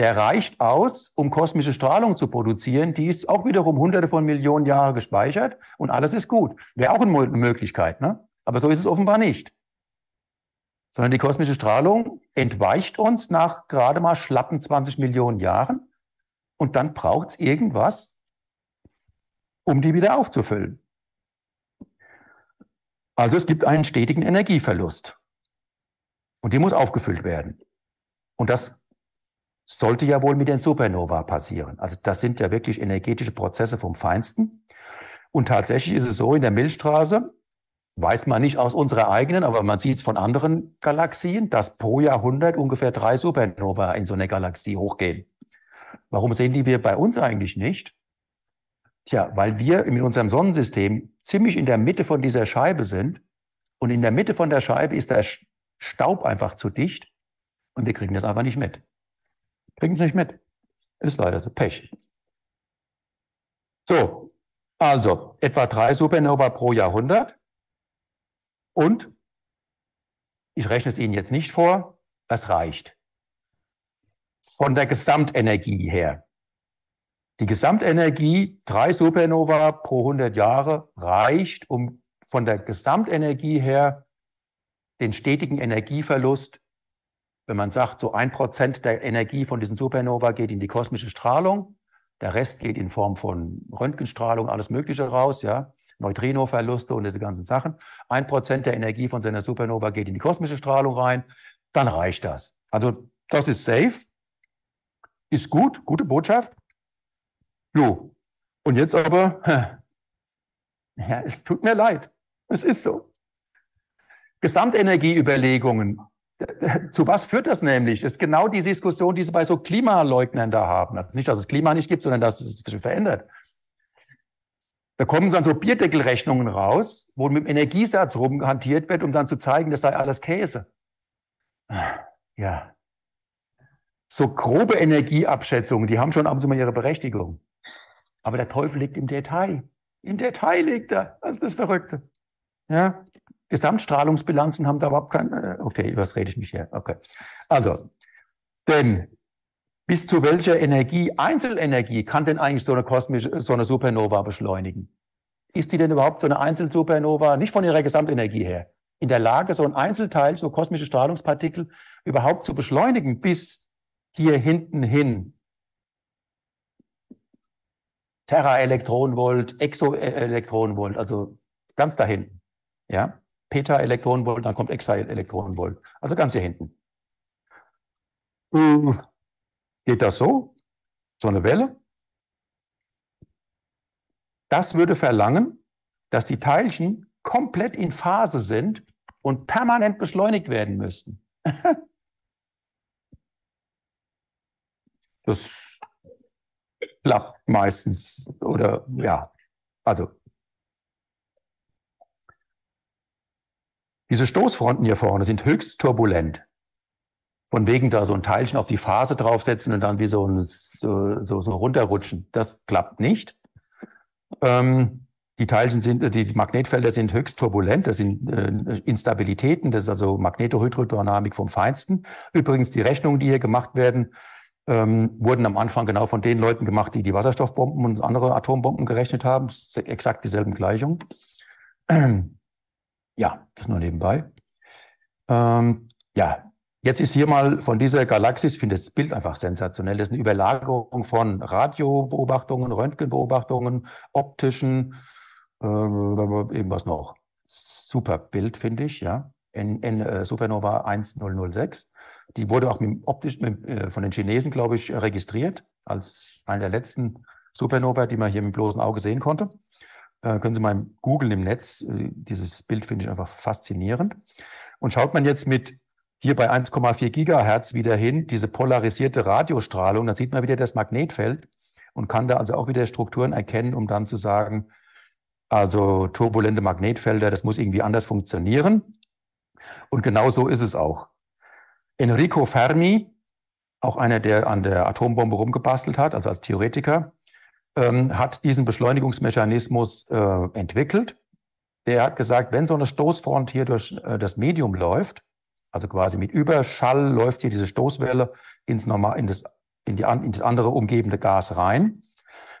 Speaker 2: der reicht aus, um kosmische Strahlung zu produzieren. Die ist auch wiederum hunderte von Millionen Jahre gespeichert und alles ist gut. Wäre auch eine Möglichkeit, ne? Aber so ist es offenbar nicht. Sondern die kosmische Strahlung entweicht uns nach gerade mal schlappen 20 Millionen Jahren und dann braucht es irgendwas, um die wieder aufzufüllen. Also es gibt einen stetigen Energieverlust und die muss aufgefüllt werden. Und das sollte ja wohl mit den Supernova passieren. Also das sind ja wirklich energetische Prozesse vom Feinsten. Und tatsächlich ist es so, in der Milchstraße weiß man nicht aus unserer eigenen, aber man sieht es von anderen Galaxien, dass pro Jahrhundert ungefähr drei Supernova in so einer Galaxie hochgehen. Warum sehen die wir bei uns eigentlich nicht? Tja, weil wir in unserem Sonnensystem ziemlich in der Mitte von dieser Scheibe sind und in der Mitte von der Scheibe ist der Staub einfach zu dicht und wir kriegen das einfach nicht mit. Bringt es nicht mit. Ist leider so. Pech. So, also etwa drei Supernova pro Jahrhundert. Und ich rechne es Ihnen jetzt nicht vor, es reicht. Von der Gesamtenergie her. Die Gesamtenergie, drei Supernova pro 100 Jahre, reicht, um von der Gesamtenergie her den stetigen Energieverlust wenn man sagt, so ein Prozent der Energie von diesen Supernova geht in die kosmische Strahlung, der Rest geht in Form von Röntgenstrahlung, alles Mögliche raus, ja, Neutrinoverluste und diese ganzen Sachen. Ein Prozent der Energie von seiner Supernova geht in die kosmische Strahlung rein, dann reicht das. Also das ist safe, ist gut, gute Botschaft. Jo, und jetzt aber, (laughs) ja, es tut mir leid, es ist so. Gesamtenergieüberlegungen zu was führt das nämlich? Das ist genau die Diskussion, die Sie bei so Klimaleugnern da haben. Also nicht, dass es Klima nicht gibt, sondern dass es sich verändert. Da kommen dann so Bierdeckelrechnungen raus, wo mit dem Energiesatz rumhantiert wird, um dann zu zeigen, das sei alles Käse. Ja. So grobe Energieabschätzungen, die haben schon ab und zu mal ihre Berechtigung. Aber der Teufel liegt im Detail. Im Detail liegt er. Das ist das Verrückte. Ja. Gesamtstrahlungsbilanzen haben da überhaupt kein, äh, okay, was rede ich mich hier? Okay. Also, denn bis zu welcher Energie, Einzelenergie, kann denn eigentlich so eine kosmische, so eine Supernova beschleunigen? Ist die denn überhaupt so eine Einzelsupernova, nicht von ihrer Gesamtenergie her, in der Lage, so ein Einzelteil, so kosmische Strahlungspartikel überhaupt zu beschleunigen bis hier hinten hin? Teraelektronenvolt, Exoelektronenvolt, also ganz da hinten. Ja? peta elektronenvolt dann kommt exa elektronenvolt Also ganz hier hinten. Mhm. Geht das so? So eine Welle? Das würde verlangen, dass die Teilchen komplett in Phase sind und permanent beschleunigt werden müssten. (laughs) das klappt meistens oder ja, also Diese Stoßfronten hier vorne sind höchst turbulent. Von wegen da so ein Teilchen auf die Phase draufsetzen und dann wie so ein so, so, so runterrutschen. Das klappt nicht. Ähm, die Teilchen sind, die Magnetfelder sind höchst turbulent, das sind äh, Instabilitäten, das ist also Magnetohydrodynamik vom Feinsten. Übrigens, die Rechnungen, die hier gemacht werden, ähm, wurden am Anfang genau von den Leuten gemacht, die die Wasserstoffbomben und andere Atombomben gerechnet haben. Das ist Exakt dieselben Gleichungen. Ja, das nur nebenbei. Ähm, ja, jetzt ist hier mal von dieser Galaxie, ich finde das Bild einfach sensationell, das ist eine Überlagerung von Radiobeobachtungen, Röntgenbeobachtungen, optischen, äh, eben was noch. Super Bild, finde ich, ja. In, in äh, Supernova 1006. Die wurde auch mit, optisch mit, äh, von den Chinesen, glaube ich, registriert, als eine der letzten Supernova, die man hier mit bloßem Auge sehen konnte. Äh, können Sie mal googeln im Netz. Äh, dieses Bild finde ich einfach faszinierend. Und schaut man jetzt mit hier bei 1,4 Gigahertz wieder hin, diese polarisierte Radiostrahlung, dann sieht man wieder das Magnetfeld und kann da also auch wieder Strukturen erkennen, um dann zu sagen, also turbulente Magnetfelder, das muss irgendwie anders funktionieren. Und genau so ist es auch. Enrico Fermi, auch einer, der an der Atombombe rumgebastelt hat, also als Theoretiker, ähm, hat diesen Beschleunigungsmechanismus äh, entwickelt. Der hat gesagt, wenn so eine Stoßfront hier durch äh, das Medium läuft, also quasi mit Überschall läuft hier diese Stoßwelle ins, normal, in, das, in, die, in das andere umgebende Gas rein,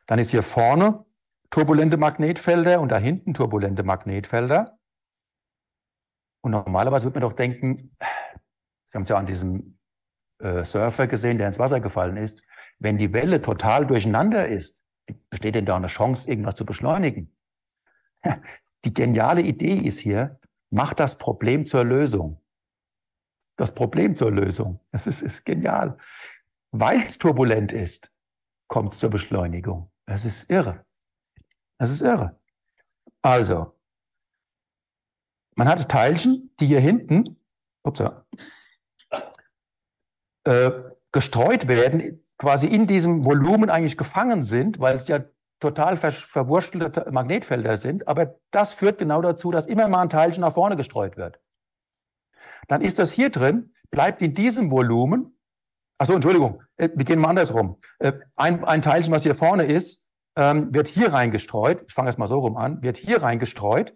Speaker 2: dann ist hier vorne turbulente Magnetfelder und da hinten turbulente Magnetfelder. Und normalerweise würde man doch denken, Sie haben es ja an diesem äh, Surfer gesehen, der ins Wasser gefallen ist, wenn die Welle total durcheinander ist, besteht denn da eine Chance, irgendwas zu beschleunigen? Die geniale Idee ist hier, mach das Problem zur Lösung. Das Problem zur Lösung. Das ist, ist genial. Weil es turbulent ist, kommt es zur Beschleunigung. Das ist irre. Das ist irre. Also, man hatte Teilchen, die hier hinten upsa, äh, gestreut werden quasi in diesem Volumen eigentlich gefangen sind, weil es ja total ver verwurstelte Magnetfelder sind. Aber das führt genau dazu, dass immer mal ein Teilchen nach vorne gestreut wird. Dann ist das hier drin, bleibt in diesem Volumen. Achso, Entschuldigung, äh, wir gehen mal andersrum. Äh, ein, ein Teilchen, was hier vorne ist, ähm, wird hier reingestreut. Ich fange jetzt mal so rum an, wird hier reingestreut.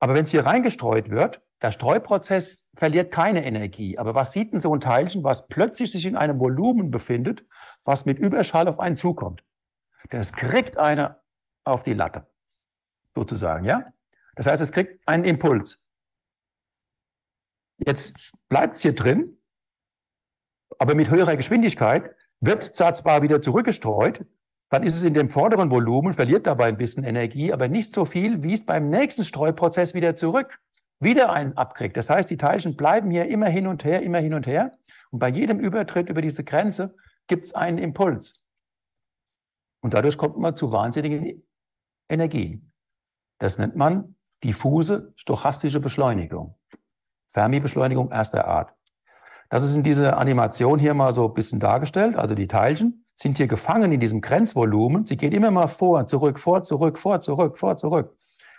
Speaker 2: Aber wenn es hier reingestreut wird, der Streuprozess verliert keine Energie. Aber was sieht denn so ein Teilchen, was plötzlich sich in einem Volumen befindet, was mit Überschall auf einen zukommt? Das kriegt einer auf die Latte, sozusagen, ja? Das heißt, es kriegt einen Impuls. Jetzt bleibt es hier drin, aber mit höherer Geschwindigkeit wird zwar wieder zurückgestreut, dann ist es in dem vorderen Volumen, verliert dabei ein bisschen Energie, aber nicht so viel, wie es beim nächsten Streuprozess wieder zurück wieder einen abkriegt. Das heißt, die Teilchen bleiben hier immer hin und her, immer hin und her. Und bei jedem Übertritt über diese Grenze gibt es einen Impuls. Und dadurch kommt man zu wahnsinnigen Energien. Das nennt man diffuse stochastische Beschleunigung. Fermi-Beschleunigung erster Art. Das ist in dieser Animation hier mal so ein bisschen dargestellt. Also die Teilchen sind hier gefangen in diesem Grenzvolumen. Sie gehen immer mal vor, zurück, vor, zurück, vor, zurück, vor, zurück.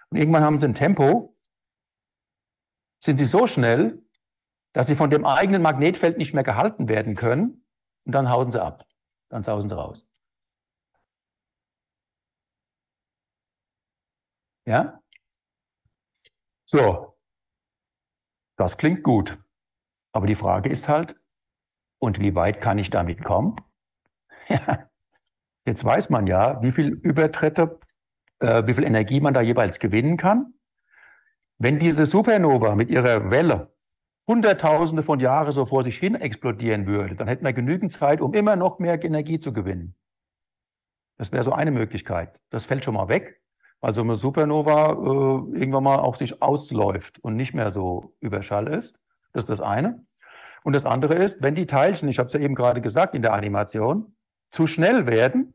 Speaker 2: Und irgendwann haben sie ein Tempo, sind sie so schnell, dass sie von dem eigenen Magnetfeld nicht mehr gehalten werden können und dann hausen sie ab, dann sausen sie raus. Ja? So, das klingt gut. Aber die Frage ist halt, und wie weit kann ich damit kommen? (laughs) Ja. Jetzt weiß man ja, wie viel Übertritte, äh, wie viel Energie man da jeweils gewinnen kann. Wenn diese Supernova mit ihrer Welle Hunderttausende von Jahren so vor sich hin explodieren würde, dann hätten wir genügend Zeit, um immer noch mehr Energie zu gewinnen. Das wäre so eine Möglichkeit. Das fällt schon mal weg, weil so eine Supernova äh, irgendwann mal auch sich ausläuft und nicht mehr so Überschall ist. Das ist das eine. Und das andere ist, wenn die Teilchen, ich habe es ja eben gerade gesagt in der Animation, zu schnell werden,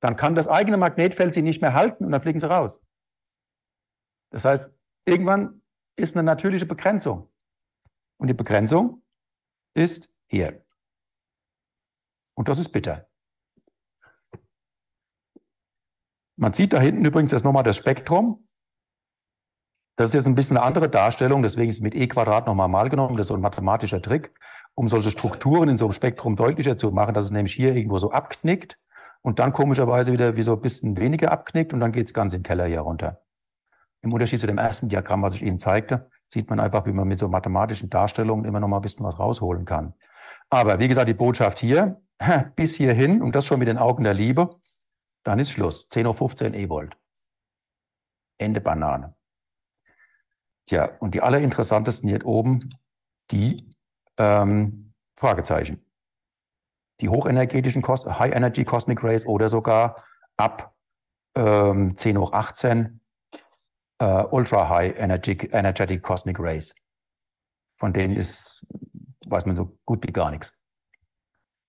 Speaker 2: dann kann das eigene Magnetfeld sie nicht mehr halten und dann fliegen sie raus. Das heißt, irgendwann ist eine natürliche Begrenzung. Und die Begrenzung ist hier. Und das ist bitter. Man sieht da hinten übrigens jetzt nochmal das Spektrum. Das ist jetzt ein bisschen eine andere Darstellung, deswegen ist es mit e Quadrat nochmal mal genommen. Das ist so ein mathematischer Trick, um solche Strukturen in so einem Spektrum deutlicher zu machen, dass es nämlich hier irgendwo so abknickt und dann komischerweise wieder wie so ein bisschen weniger abknickt und dann geht es ganz im Keller hier runter. Im Unterschied zu dem ersten Diagramm, was ich Ihnen zeigte, sieht man einfach, wie man mit so mathematischen Darstellungen immer noch mal ein bisschen was rausholen kann. Aber wie gesagt, die Botschaft hier, (laughs) bis hierhin, und das schon mit den Augen der Liebe, dann ist Schluss. 10.15 Uhr E-Volt. Ende Banane. Tja, und die allerinteressantesten hier oben, die ähm, Fragezeichen. Die hochenergetischen High Energy Cosmic Rays oder sogar ab ähm, 10 hoch 18 äh, ultra high energetic, energetic cosmic rays. Von denen ist, weiß man so gut wie gar nichts.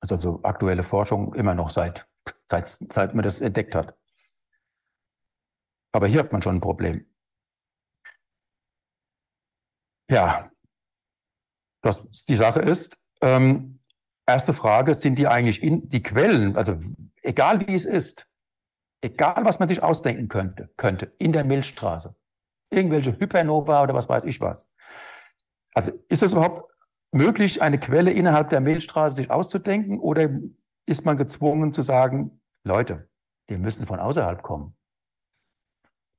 Speaker 2: Also so aktuelle Forschung immer noch seit, seit, seit man das entdeckt hat. Aber hier hat man schon ein Problem. Ja, das, die Sache ist, ähm, erste Frage, sind die eigentlich in, die Quellen, also egal wie es ist, egal was man sich ausdenken könnte, könnte, in der Milchstraße. Irgendwelche Hypernova oder was weiß ich was. Also ist es überhaupt möglich, eine Quelle innerhalb der Milchstraße sich auszudenken oder ist man gezwungen zu sagen, Leute, die müssen von außerhalb kommen.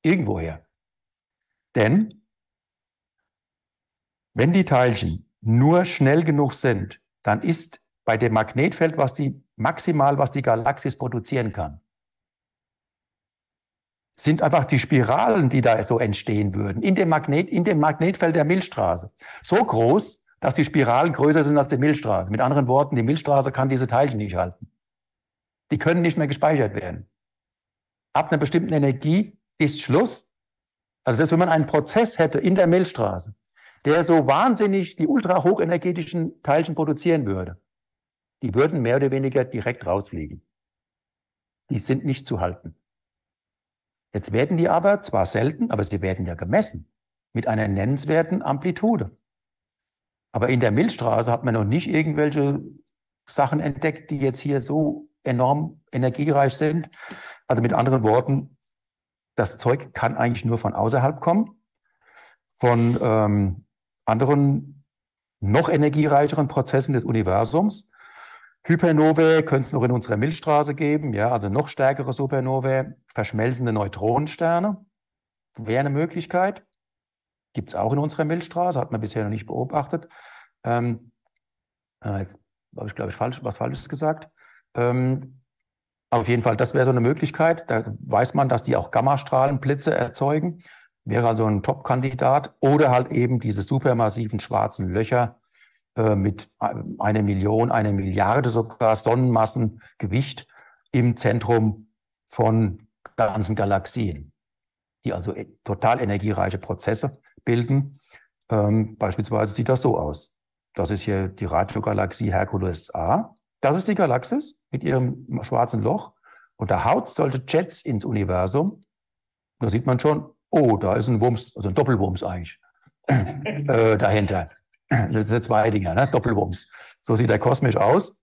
Speaker 2: Irgendwoher. Denn wenn die Teilchen nur schnell genug sind, dann ist bei dem Magnetfeld, was die maximal, was die Galaxis produzieren kann, sind einfach die Spiralen, die da so entstehen würden, in dem, Magnet, in dem Magnetfeld der Milchstraße. So groß, dass die Spiralen größer sind als die Milchstraße. Mit anderen Worten, die Milchstraße kann diese Teilchen nicht halten. Die können nicht mehr gespeichert werden. Ab einer bestimmten Energie ist Schluss. Also selbst wenn man einen Prozess hätte in der Milchstraße, der so wahnsinnig die ultrahochenergetischen Teilchen produzieren würde, die würden mehr oder weniger direkt rausfliegen. Die sind nicht zu halten. Jetzt werden die aber zwar selten, aber sie werden ja gemessen mit einer nennenswerten Amplitude. Aber in der Milchstraße hat man noch nicht irgendwelche Sachen entdeckt, die jetzt hier so enorm energiereich sind. Also mit anderen Worten, das Zeug kann eigentlich nur von außerhalb kommen, von ähm, anderen noch energiereicheren Prozessen des Universums. Hypernovae könnte es noch in unserer Milchstraße geben, ja, also noch stärkere Supernovae, verschmelzende Neutronensterne wäre eine Möglichkeit. Gibt es auch in unserer Milchstraße, hat man bisher noch nicht beobachtet. Ähm, ah, jetzt habe ich, glaube ich, falsch, was Falsches gesagt. Ähm, auf jeden Fall, das wäre so eine Möglichkeit. Da weiß man, dass die auch Gammastrahlenblitze erzeugen. Wäre also ein Top-Kandidat. Oder halt eben diese supermassiven schwarzen Löcher, äh, mit einer Million, einer Milliarde sogar Sonnenmassengewicht im Zentrum von ganzen Galaxien, die also e-, total energiereiche Prozesse bilden. Ähm, beispielsweise sieht das so aus. Das ist hier die Radiogalaxie Hercules A. Das ist die Galaxis mit ihrem schwarzen Loch. Und da haut solche Jets ins Universum. Da sieht man schon, oh, da ist ein Wumms, also ein Doppelwumms eigentlich,
Speaker 1: (clears throat) äh, dahinter.
Speaker 2: Das sind zwei Dinger, ne? Doppelwumms. So sieht er kosmisch aus.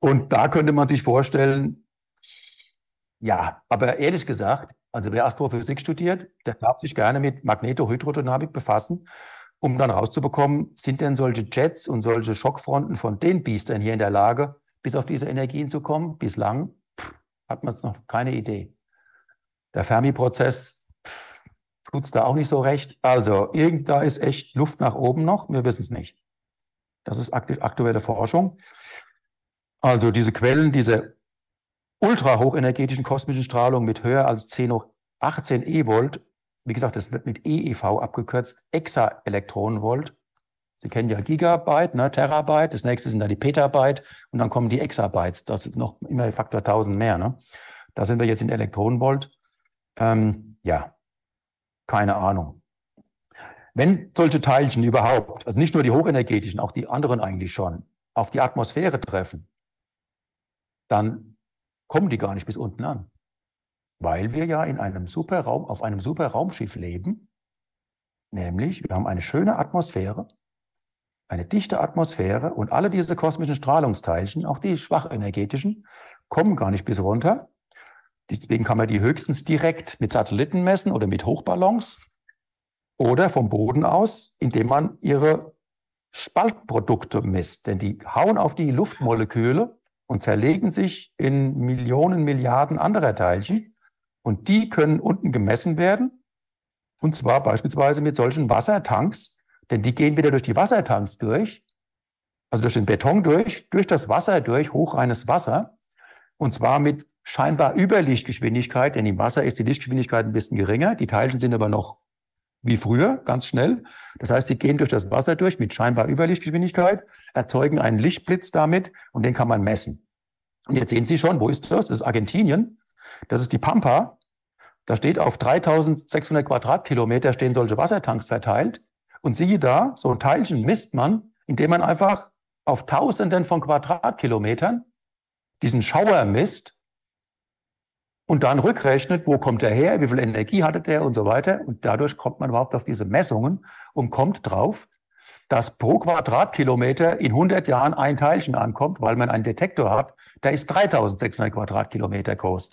Speaker 2: Und da könnte man sich vorstellen, ja, aber ehrlich gesagt, also wer Astrophysik studiert, der darf sich gerne mit Magnetohydrodynamik befassen, um dann rauszubekommen, sind denn solche Jets und solche Schockfronten von den Biestern hier in der Lage, bis auf diese Energien zu kommen? Bislang pff, hat man es noch keine Idee. Der Fermi-Prozess tut es da auch nicht so recht. Also, irgend, da ist echt Luft nach oben noch, wir wissen es nicht. Das ist aktuelle Forschung. Also diese Quellen diese ultra hochenergetischen kosmischen Strahlung mit höher als 10 hoch 18 E-Volt, wie gesagt, das wird mit EEV abgekürzt, Exa-Elektronenvolt. Sie kennen ja Gigabyte, ne, Terabyte, das nächste sind dann die Petabyte und dann kommen die Exabytes. Das ist noch immer Faktor 1000 mehr. Ne? Da sind wir jetzt in Elektronenvolt. Ähm, ja, keine Ahnung. Wenn solche Teilchen überhaupt, also nicht nur die hochenergetischen, auch die anderen eigentlich schon, auf die Atmosphäre treffen, dann kommen die gar nicht bis unten an. Weil wir ja in einem Superraum, auf einem Superraumschiff leben, nämlich wir haben eine schöne Atmosphäre, eine dichte Atmosphäre und alle diese kosmischen Strahlungsteilchen, auch die schwachenergetischen, kommen gar nicht bis runter, Deswegen kann man die höchstens direkt mit Satelliten messen oder mit Hochballons oder vom Boden aus, indem man ihre Spaltprodukte misst. Denn die hauen auf die Luftmoleküle und zerlegen sich in Millionen, Milliarden anderer Teilchen. Und die können unten gemessen werden. Und zwar beispielsweise mit solchen Wassertanks. Denn die gehen wieder durch die Wassertanks durch, also durch den Beton durch, durch das Wasser durch, hochreines Wasser. Und zwar mit scheinbar über Lichtgeschwindigkeit, denn im Wasser ist die Lichtgeschwindigkeit ein bisschen geringer, die Teilchen sind aber noch wie früher, ganz schnell. Das heißt, sie gehen durch das Wasser durch mit scheinbar Überlichtgeschwindigkeit, erzeugen einen Lichtblitz damit und den kann man messen. Und jetzt sehen Sie schon, wo ist das? Das ist Argentinien. Das ist die Pampa. Da steht auf 3600 Quadratkilometer stehen solche Wassertanks verteilt. Und siehe da, so ein Teilchen misst man, indem man einfach auf Tausenden von Quadratkilometern diesen Schauer misst und dann rückrechnet, wo kommt er her, wie viel Energie hatte der und so weiter. Und dadurch kommt man überhaupt auf diese Messungen und kommt drauf, dass pro Quadratkilometer in 100 Jahren ein Teilchen ankommt, weil man einen Detektor hat, der ist 3600 Quadratkilometer groß.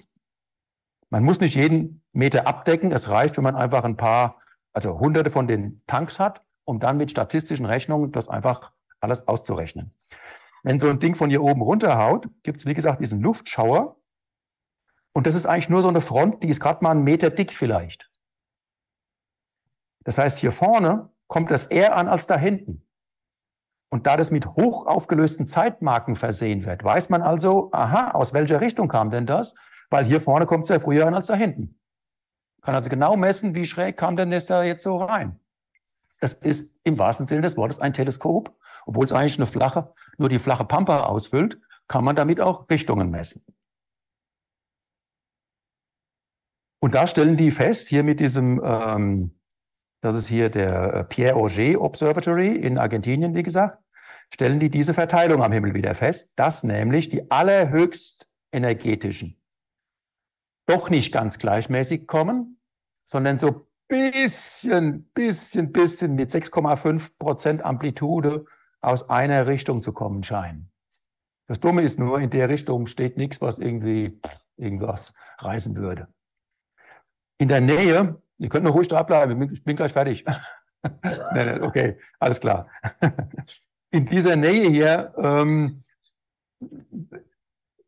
Speaker 2: Man muss nicht jeden Meter abdecken. Es reicht, wenn man einfach ein paar, also hunderte von den Tanks hat, um dann mit statistischen Rechnungen das einfach alles auszurechnen. Wenn so ein Ding von hier oben runterhaut, gibt es, wie gesagt, diesen Luftschauer, und das ist eigentlich nur so eine Front, die ist gerade mal einen Meter dick vielleicht. Das heißt, hier vorne kommt das eher an als da hinten. Und da das mit hoch aufgelösten Zeitmarken versehen wird, weiß man also, aha, aus welcher Richtung kam denn das? Weil hier vorne kommt es ja früher an als da hinten. Kann also genau messen, wie schräg kam denn das da jetzt so rein. Das ist im wahrsten Sinne des Wortes ein Teleskop. Obwohl es eigentlich eine flache, nur die flache Pampa ausfüllt, kann man damit auch Richtungen messen. Und da stellen die fest, hier mit diesem, ähm, das ist hier der äh, Pierre Auger Observatory in Argentinien, wie gesagt, stellen die diese Verteilung am Himmel wieder fest, dass nämlich die allerhöchst energetischen doch nicht ganz gleichmäßig kommen, sondern so bisschen, bisschen, bisschen mit 6,5 Prozent Amplitude aus einer Richtung zu kommen scheinen. Das Dumme ist nur, in der Richtung steht nichts, was irgendwie irgendwas reißen würde in der Nähe, ihr könnt noch ruhig da bleiben, ich bin gleich fertig. (laughs) okay, alles klar. in dieser Nähe hier ähm,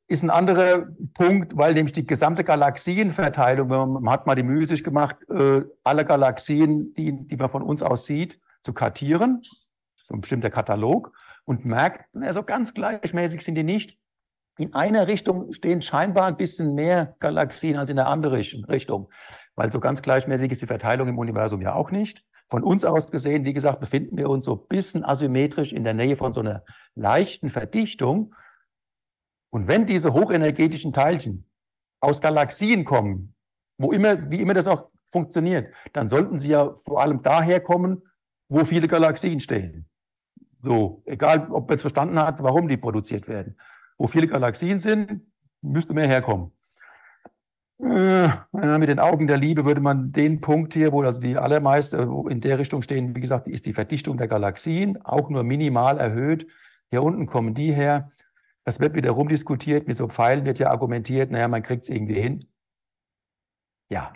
Speaker 2: ist ein anderer Punkt, weil nämlich die gesamte Galaxienverteilung, man hat mal die Mühe sich gemacht, äh, alle Galaxien, die, die man von uns aus sieht, zu kartieren, so ein bestimmter Katalog, und merkt, so also ganz gleichmäßig sind die nicht in einer Richtung stehen scheinbar ein bisschen mehr Galaxien als in der anderen Richtung, weil so ganz gleichmäßig ist die Verteilung im Universum ja auch nicht. Von uns aus gesehen, wie gesagt, befinden wir uns so ein bisschen asymmetrisch in der Nähe von so einer leichten Verdichtung. Und wenn diese hochenergetischen Teilchen aus Galaxien kommen, wo immer, wie immer das auch funktioniert, dann sollten sie ja vor allem daher kommen, wo viele Galaxien stehen. So, egal, ob man jetzt verstanden hat, warum die produziert werden wo viele Galaxien sind, müsste mehr herkommen. Äh, mit den Augen der Liebe würde man den Punkt hier, wo also die allermeisten in der Richtung stehen, wie gesagt, ist die Verdichtung der Galaxien auch nur minimal erhöht. Hier unten kommen die her. Das wird wieder rumdiskutiert. Mit so Pfeilen wird ja argumentiert, naja, man kriegt es irgendwie hin. Ja.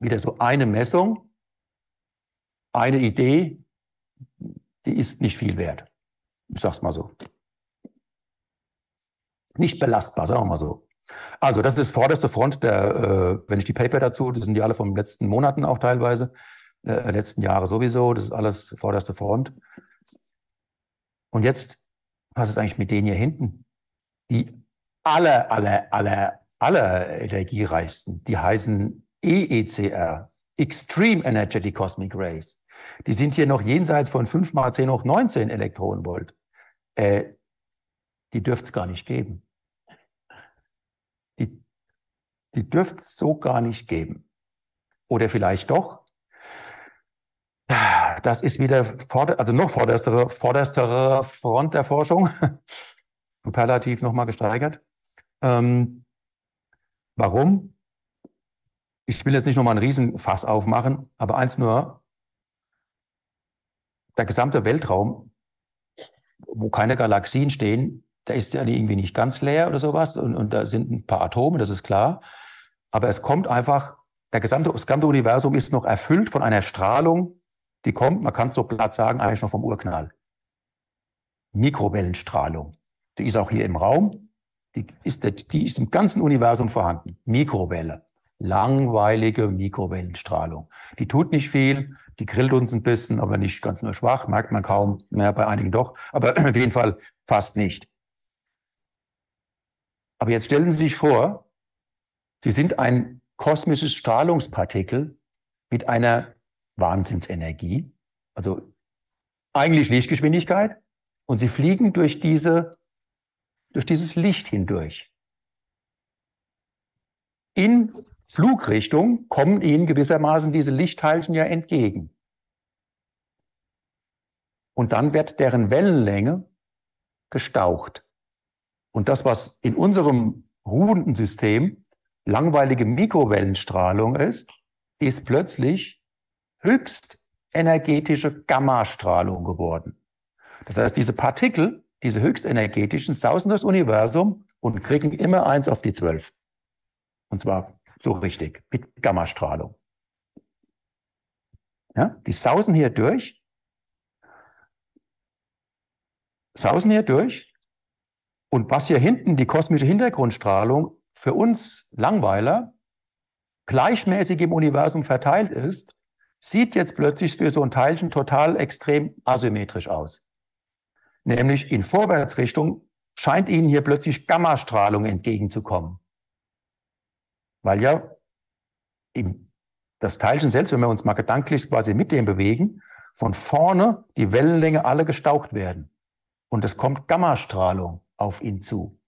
Speaker 2: Wieder so eine Messung, eine Idee, die ist nicht viel wert. Ich sag's mal so nicht belastbar, sagen wir mal so. Also das ist das vorderste Front, der, äh, wenn ich die Paper dazu, das sind die alle vom letzten Monaten auch teilweise, äh, letzten Jahre sowieso, das ist alles vorderste Front. Und jetzt, was ist eigentlich mit denen hier hinten? Die aller, aller, aller, aller energiereichsten, die heißen EECR, Extreme Energetic Cosmic Rays. Die sind hier noch jenseits von 5 mal 10 hoch 19 Elektronenvolt. Äh, die dürfte es gar nicht geben. Die, die dürfte es so gar nicht geben. Oder vielleicht doch. Das ist wieder vorder-, also noch vorderstere, vorderstere Front der Forschung. Superlativ (laughs) nochmal gesteigert. Ähm, warum? Ich will jetzt nicht nochmal ein Riesenfass aufmachen, aber eins nur. Der gesamte Weltraum, wo keine Galaxien stehen, da ist ja irgendwie nicht ganz leer oder sowas und, und da sind ein paar Atome, das ist klar. Aber es kommt einfach, der gesamte, das gesamte Universum ist noch erfüllt von einer Strahlung, die kommt, man kann es so platt sagen, eigentlich noch vom Urknall. Mikrowellenstrahlung. Die ist auch hier im Raum, die ist, die ist im ganzen Universum vorhanden. Mikrowelle. Langweilige Mikrowellenstrahlung. Die tut nicht viel, die grillt uns ein bisschen, aber nicht ganz nur schwach, merkt man kaum, naja, bei einigen doch, aber (clears throat) auf jeden Fall fast nicht. Aber jetzt stellen Sie sich vor, Sie sind ein kosmisches Strahlungspartikel mit einer Wahnsinnsenergie, also eigentlich Lichtgeschwindigkeit, und Sie fliegen durch diese, durch dieses Licht hindurch. In Flugrichtung kommen Ihnen gewissermaßen diese Lichtteilchen ja entgegen. Und dann wird deren Wellenlänge gestaucht. Und das, was in unserem ruhenden System langweilige Mikrowellenstrahlung ist, ist plötzlich höchst energetische Gammastrahlung geworden. Das heißt, diese Partikel, diese höchstenergetischen, sausen das Universum und kriegen immer eins auf die zwölf. Und zwar so richtig, mit Gammastrahlung. Ja, die sausen hier durch, sausen hier durch und was hier hinten die kosmische Hintergrundstrahlung für uns Langweiler gleichmäßig im Universum verteilt ist, sieht jetzt plötzlich für so ein Teilchen total extrem asymmetrisch aus. Nämlich in Vorwärtsrichtung scheint ihnen hier plötzlich Gammastrahlung entgegenzukommen. Weil ja das Teilchen selbst, wenn wir uns mal gedanklich quasi mit dem bewegen, von vorne die Wellenlänge alle gestaucht werden. Und es kommt Gammastrahlung auf ihn zu.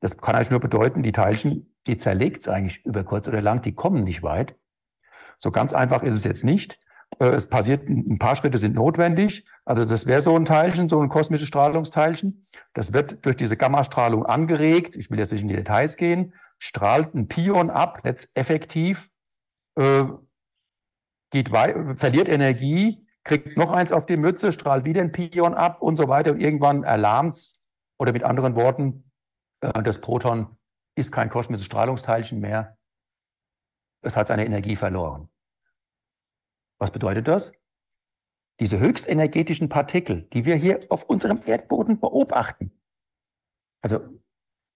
Speaker 2: Das kann eigentlich nur bedeuten, die Teilchen, die zerlegt es eigentlich über kurz oder lang, die kommen nicht weit. So ganz einfach ist es jetzt nicht. Äh, es passiert, ein paar Schritte sind notwendig. Also das wäre so ein Teilchen, so ein kosmisches Strahlungsteilchen. Das wird durch diese Gammastrahlung angeregt. Ich will jetzt nicht in die Details gehen. Strahlt ein Pion ab, jetzt effektiv, äh, geht verliert Energie, kriegt noch eins auf die Mütze, strahlt wieder ein Pion ab und so weiter. Und irgendwann erlahmt es oder mit anderen Worten, äh, das Proton ist kein kosmisches Strahlungsteilchen mehr. Es hat seine Energie verloren. Was bedeutet das? Diese höchstenergetischen Partikel, die wir hier auf unserem Erdboden beobachten, also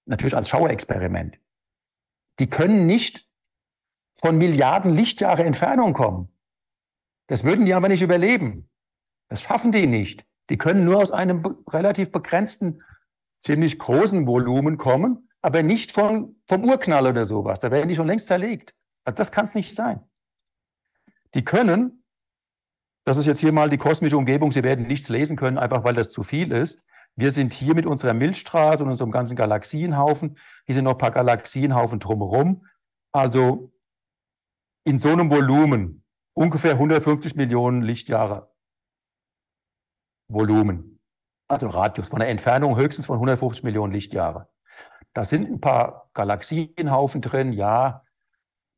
Speaker 2: natürlich als Schauerexperiment, die können nicht von Milliarden Lichtjahre Entfernung kommen. Das würden die aber nicht überleben. Das schaffen die nicht. Die können nur aus einem relativ begrenzten ziemlich großen Volumen kommen, aber nicht von, vom Urknall oder sowas. Da werden die schon längst zerlegt. Also das kann es nicht sein. Die können, das ist jetzt hier mal die kosmische Umgebung, sie werden nichts lesen können, einfach weil das zu viel ist. Wir sind hier mit unserer Milchstraße und unserem ganzen Galaxienhaufen. Hier sind noch ein paar Galaxienhaufen drumherum. Also in so einem Volumen, ungefähr 150 Millionen Lichtjahre Volumen also Radius von der Entfernung höchstens von 150 Millionen Lichtjahre. Da sind ein paar Galaxienhaufen drin, ja.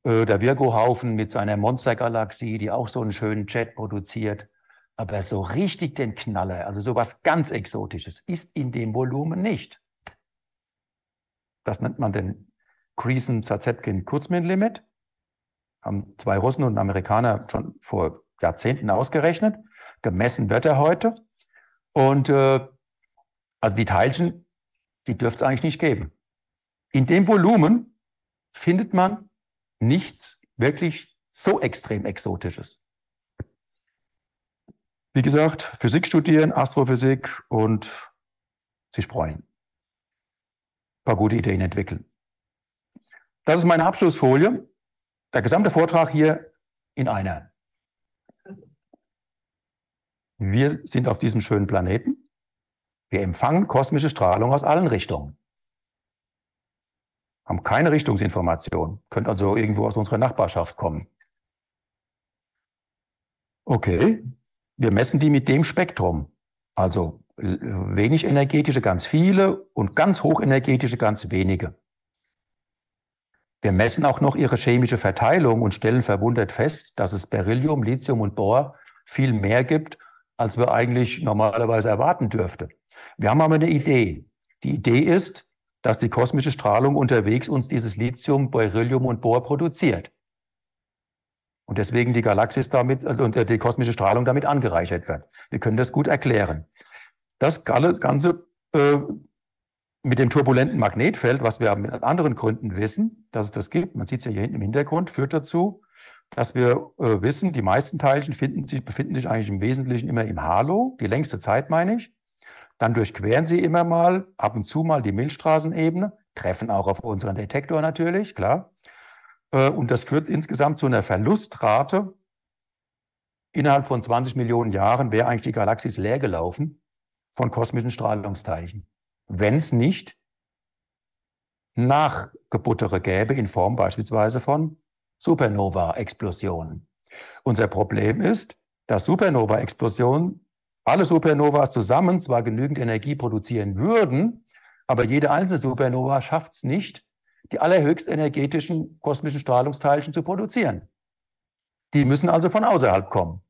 Speaker 2: Äh, der Virgo-Haufen mit seiner Monstergalaxie, die auch so einen schönen Jet produziert. Aber so richtig den Knaller, also so was ganz Exotisches, ist in dem Volumen nicht. Das nennt man den Creason-Zazepkin-Kurzmin-Limit. Haben zwei Russen und Amerikaner schon vor Jahrzehnten ausgerechnet. Gemessen wird er heute und äh, also die Teilchen, die dürfte es eigentlich nicht geben. In dem Volumen findet man nichts wirklich so extrem Exotisches. Wie gesagt, Physik studieren, Astrophysik und sich freuen. Ein paar gute Ideen entwickeln. Das ist meine Abschlussfolie. Der gesamte Vortrag hier in einer. Wir sind auf diesem schönen Planeten. Wir empfangen kosmische Strahlung aus allen Richtungen. Haben keine Richtungsinformation. Könnte also irgendwo aus unserer Nachbarschaft kommen. Okay. Wir messen die mit dem Spektrum. Also äh, wenig energetische, ganz viele und ganz hochenergetische, ganz wenige. Wir messen auch noch ihre chemische Verteilung und stellen verwundert fest, dass es Beryllium, Lithium und Bohr viel mehr gibt als wir eigentlich normalerweise erwarten dürfte. Wir haben aber eine Idee. Die Idee ist, dass die kosmische Strahlung unterwegs uns dieses Lithium, Beryllium und Bohr produziert. Und deswegen die Galaxis damit, also äh, die kosmische Strahlung damit angereichert wird. Wir können das gut erklären. Das Ganze äh, mit dem turbulenten Magnetfeld, was wir mit anderen Gründen wissen, dass es das gibt, man sieht es ja hier hinten im Hintergrund, führt dazu, dass wir äh, wissen, die meisten Teilchen sich, befinden sich eigentlich im Wesentlichen immer im Halo, die längste Zeit meine ich. Dann durchqueren sie immer mal, ab und zu mal die Milchstraßenebene, treffen auch auf unseren Detektor natürlich, klar. Äh, und das führt insgesamt zu einer Verlustrate. Innerhalb von 20 Millionen Jahren wäre eigentlich die Galaxie leer gelaufen von kosmischen Strahlungsteilchen. Wenn es nicht Nachgebuttere gäbe in Form beispielsweise von Supernova-Explosionen. Unser Problem ist, dass Supernova-Explosionen, alle Supernovas zusammen zwar genügend Energie produzieren würden, aber jede einzelne Supernova schafft es nicht, die allerhöchst energetischen kosmischen Strahlungsteilchen zu produzieren. Die müssen also von außerhalb kommen.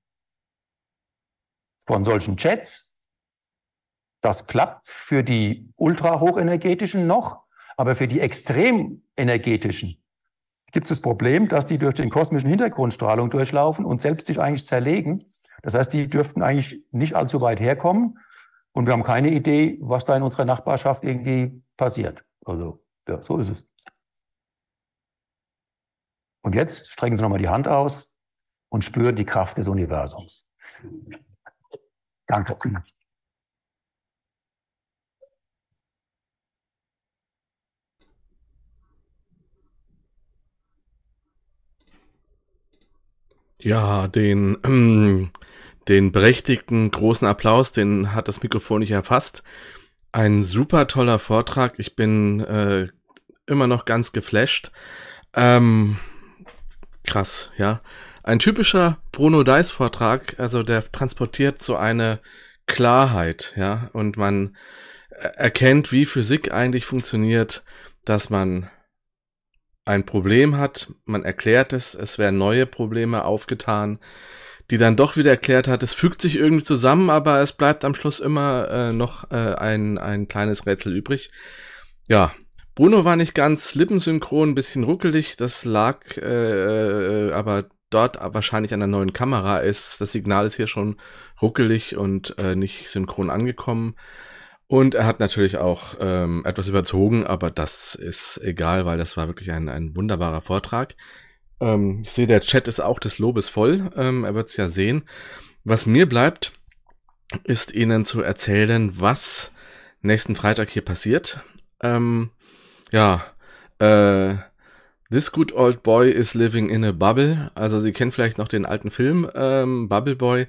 Speaker 2: Von solchen Jets. Das klappt für die ultrahochenergetischen noch, aber für die extrem energetischen gibt es das Problem, dass die durch den kosmischen Hintergrundstrahlung durchlaufen und selbst sich eigentlich zerlegen. Das heißt, die dürften eigentlich nicht allzu weit herkommen. Und wir haben keine Idee, was da in unserer Nachbarschaft irgendwie passiert. Also, ja, so ist es. Und jetzt strecken Sie nochmal die Hand aus und spüren die Kraft des Universums. Danke.
Speaker 1: Ja, den, ähm, (clears throat) den berechtigten großen Applaus, den hat das Mikrofon nicht erfasst. Ein super toller Vortrag. Ich bin äh, immer noch ganz geflasht. Ähm, krass, ja. Ein typischer Bruno Dice Vortrag, also der transportiert so eine Klarheit, ja, und man äh, erkennt, wie Physik eigentlich funktioniert, dass man ein Problem hat, man erklärt es, es werden neue Probleme aufgetan, die dann doch wieder erklärt hat, es fügt sich irgendwie zusammen, aber es bleibt am Schluss immer äh, noch äh, ein, ein kleines Rätsel übrig. Ja, Bruno war nicht ganz lippensynchron, ein bisschen ruckelig, das lag äh, äh, aber dort wahrscheinlich an der neuen Kamera ist. Das Signal ist hier schon ruckelig und äh, nicht synchron angekommen. Und er hat natürlich auch ähm, etwas überzogen, aber das ist egal, weil das war wirklich ein, ein wunderbarer Vortrag. Ähm, ich sehe, der Chat ist auch des Lobes voll. Ähm, er wird es ja sehen. Was mir bleibt, ist Ihnen zu erzählen, was nächsten Freitag hier passiert. Ähm, ja, äh, This Good Old Boy is Living in a Bubble. Also Sie kennen vielleicht noch den alten Film ähm, Bubble Boy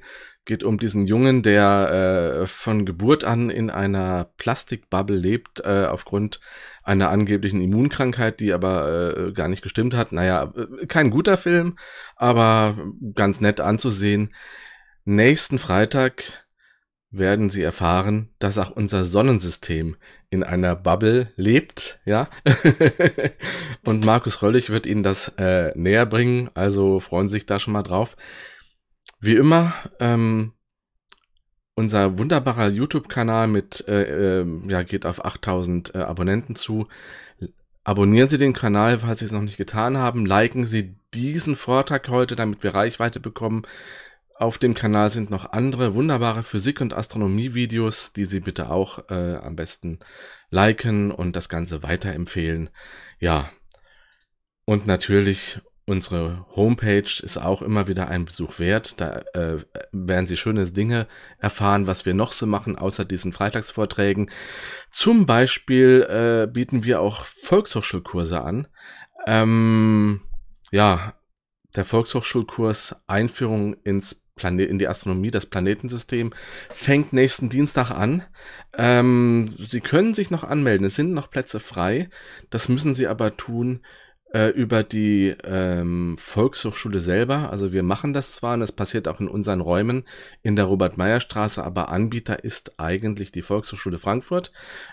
Speaker 1: geht um diesen Jungen, der äh, von Geburt an in einer Plastikbubble lebt, äh, aufgrund einer angeblichen Immunkrankheit, die aber äh, gar nicht gestimmt hat. Naja, äh, kein guter Film, aber ganz nett anzusehen. Nächsten Freitag werden Sie erfahren, dass auch unser Sonnensystem in einer Bubble lebt, ja. (laughs) Und Markus Röllig wird Ihnen das äh, näher bringen, also freuen Sie sich da schon mal drauf. Wie immer, ähm, unser wunderbarer YouTube-Kanal mit, äh, äh, ja, geht auf 8000 äh, Abonnenten zu. Abonnieren Sie den Kanal, falls Sie es noch nicht getan haben. Liken Sie diesen Vortrag heute, damit wir Reichweite bekommen. Auf dem Kanal sind noch andere wunderbare Physik- und Astronomie-Videos, die Sie bitte auch äh, am besten liken und das Ganze weiterempfehlen. Ja, und natürlich Unsere Homepage ist auch immer wieder ein Besuch wert. Da äh, werden Sie schöne Dinge erfahren, was wir noch so machen, außer diesen Freitagsvorträgen. Zum Beispiel äh, bieten wir auch Volkshochschulkurse an. Ähm, ja, der Volkshochschulkurs Einführung ins Plane in die Astronomie, das Planetensystem, fängt nächsten Dienstag an. Ähm, Sie können sich noch anmelden, es sind noch Plätze frei. Das müssen Sie aber tun äh, über die ähm, Volkshochschule selber. Also wir machen das zwar und das passiert auch in unseren Räumen in der Robert-Meyer-Straße, aber Anbieter ist eigentlich die Volkshochschule Frankfurt.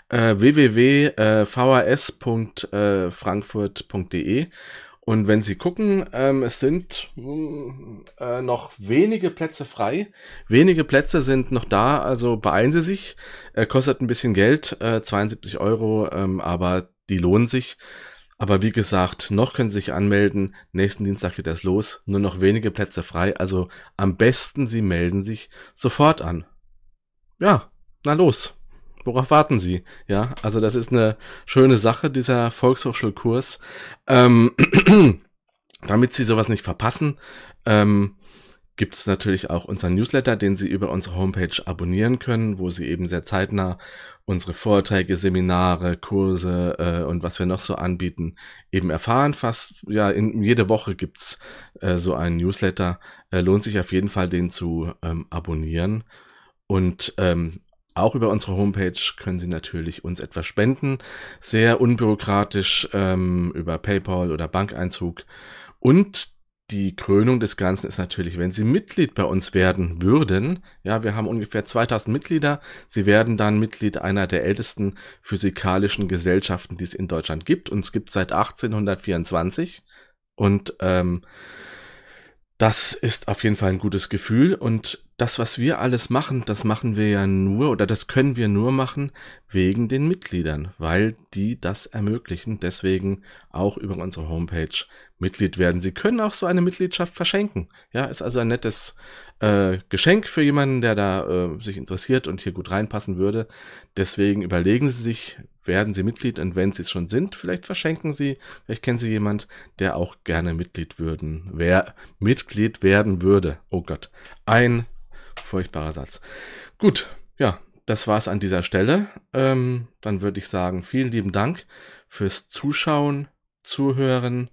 Speaker 1: Äh, www.vhs.frankfurt.de äh, und wenn Sie gucken, ähm, es sind hm, äh, noch wenige Plätze frei. Wenige Plätze sind noch da, also beeilen Sie sich. Äh, kostet ein bisschen Geld, äh, 72 Euro, ähm, aber die lohnen sich. Aber wie gesagt, noch können Sie sich anmelden. Nächsten Dienstag geht das los. Nur noch wenige Plätze frei. Also am besten Sie melden sich sofort an. Ja, na los. Worauf warten Sie? Ja, also das ist eine schöne Sache, dieser Volkshochschulkurs. Ähm, (clears throat) damit Sie sowas nicht verpassen, ähm, gibt es natürlich auch unseren Newsletter, den Sie über unsere Homepage abonnieren können, wo Sie eben sehr zeitnah unsere Vorträge, Seminare, Kurse äh, und was wir noch so anbieten, eben erfahren. Fast ja, in, jede Woche gibt's äh, so einen Newsletter. Äh, lohnt sich auf jeden Fall, den zu ähm, abonnieren. Und ähm, auch über unsere Homepage können Sie natürlich uns etwas spenden. Sehr unbürokratisch ähm, über PayPal oder Bankeinzug. Und die Krönung des Ganzen ist natürlich, wenn Sie Mitglied bei uns werden würden. Ja, wir haben ungefähr 2000 Mitglieder. Sie werden dann Mitglied einer der ältesten physikalischen Gesellschaften, die es in Deutschland gibt. Und es gibt seit 1824. Und ähm, das ist auf jeden Fall ein gutes Gefühl und das, was wir alles machen, das machen wir ja nur oder das können wir nur machen wegen den Mitgliedern, weil die das ermöglichen. Deswegen auch über unsere Homepage Mitglied werden. Sie können auch so eine Mitgliedschaft verschenken. Ja, ist also ein nettes äh, Geschenk für jemanden, der da äh, sich interessiert und hier gut reinpassen würde. Deswegen überlegen Sie sich, werden Sie Mitglied und wenn Sie es schon sind, vielleicht verschenken Sie, vielleicht kennen Sie jemand, der auch gerne Mitglied würden, wer Mitglied werden würde. Oh Gott, ein furchtbarer Satz. Gut, ja, das war's an dieser Stelle. Ähm, dann würde ich sagen, vielen lieben Dank fürs Zuschauen, Zuhören.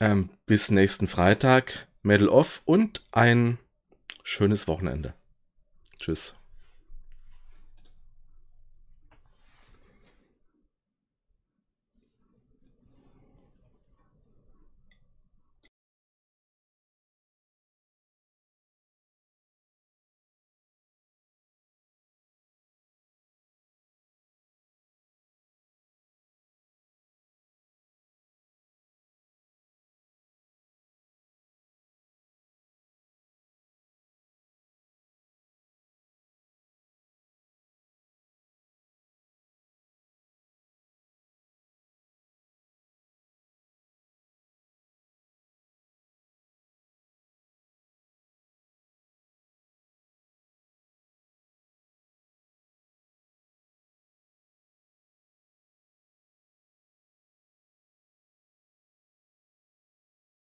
Speaker 1: Ähm, bis nächsten Freitag. Medal off und ein schönes Wochenende. Tschüss.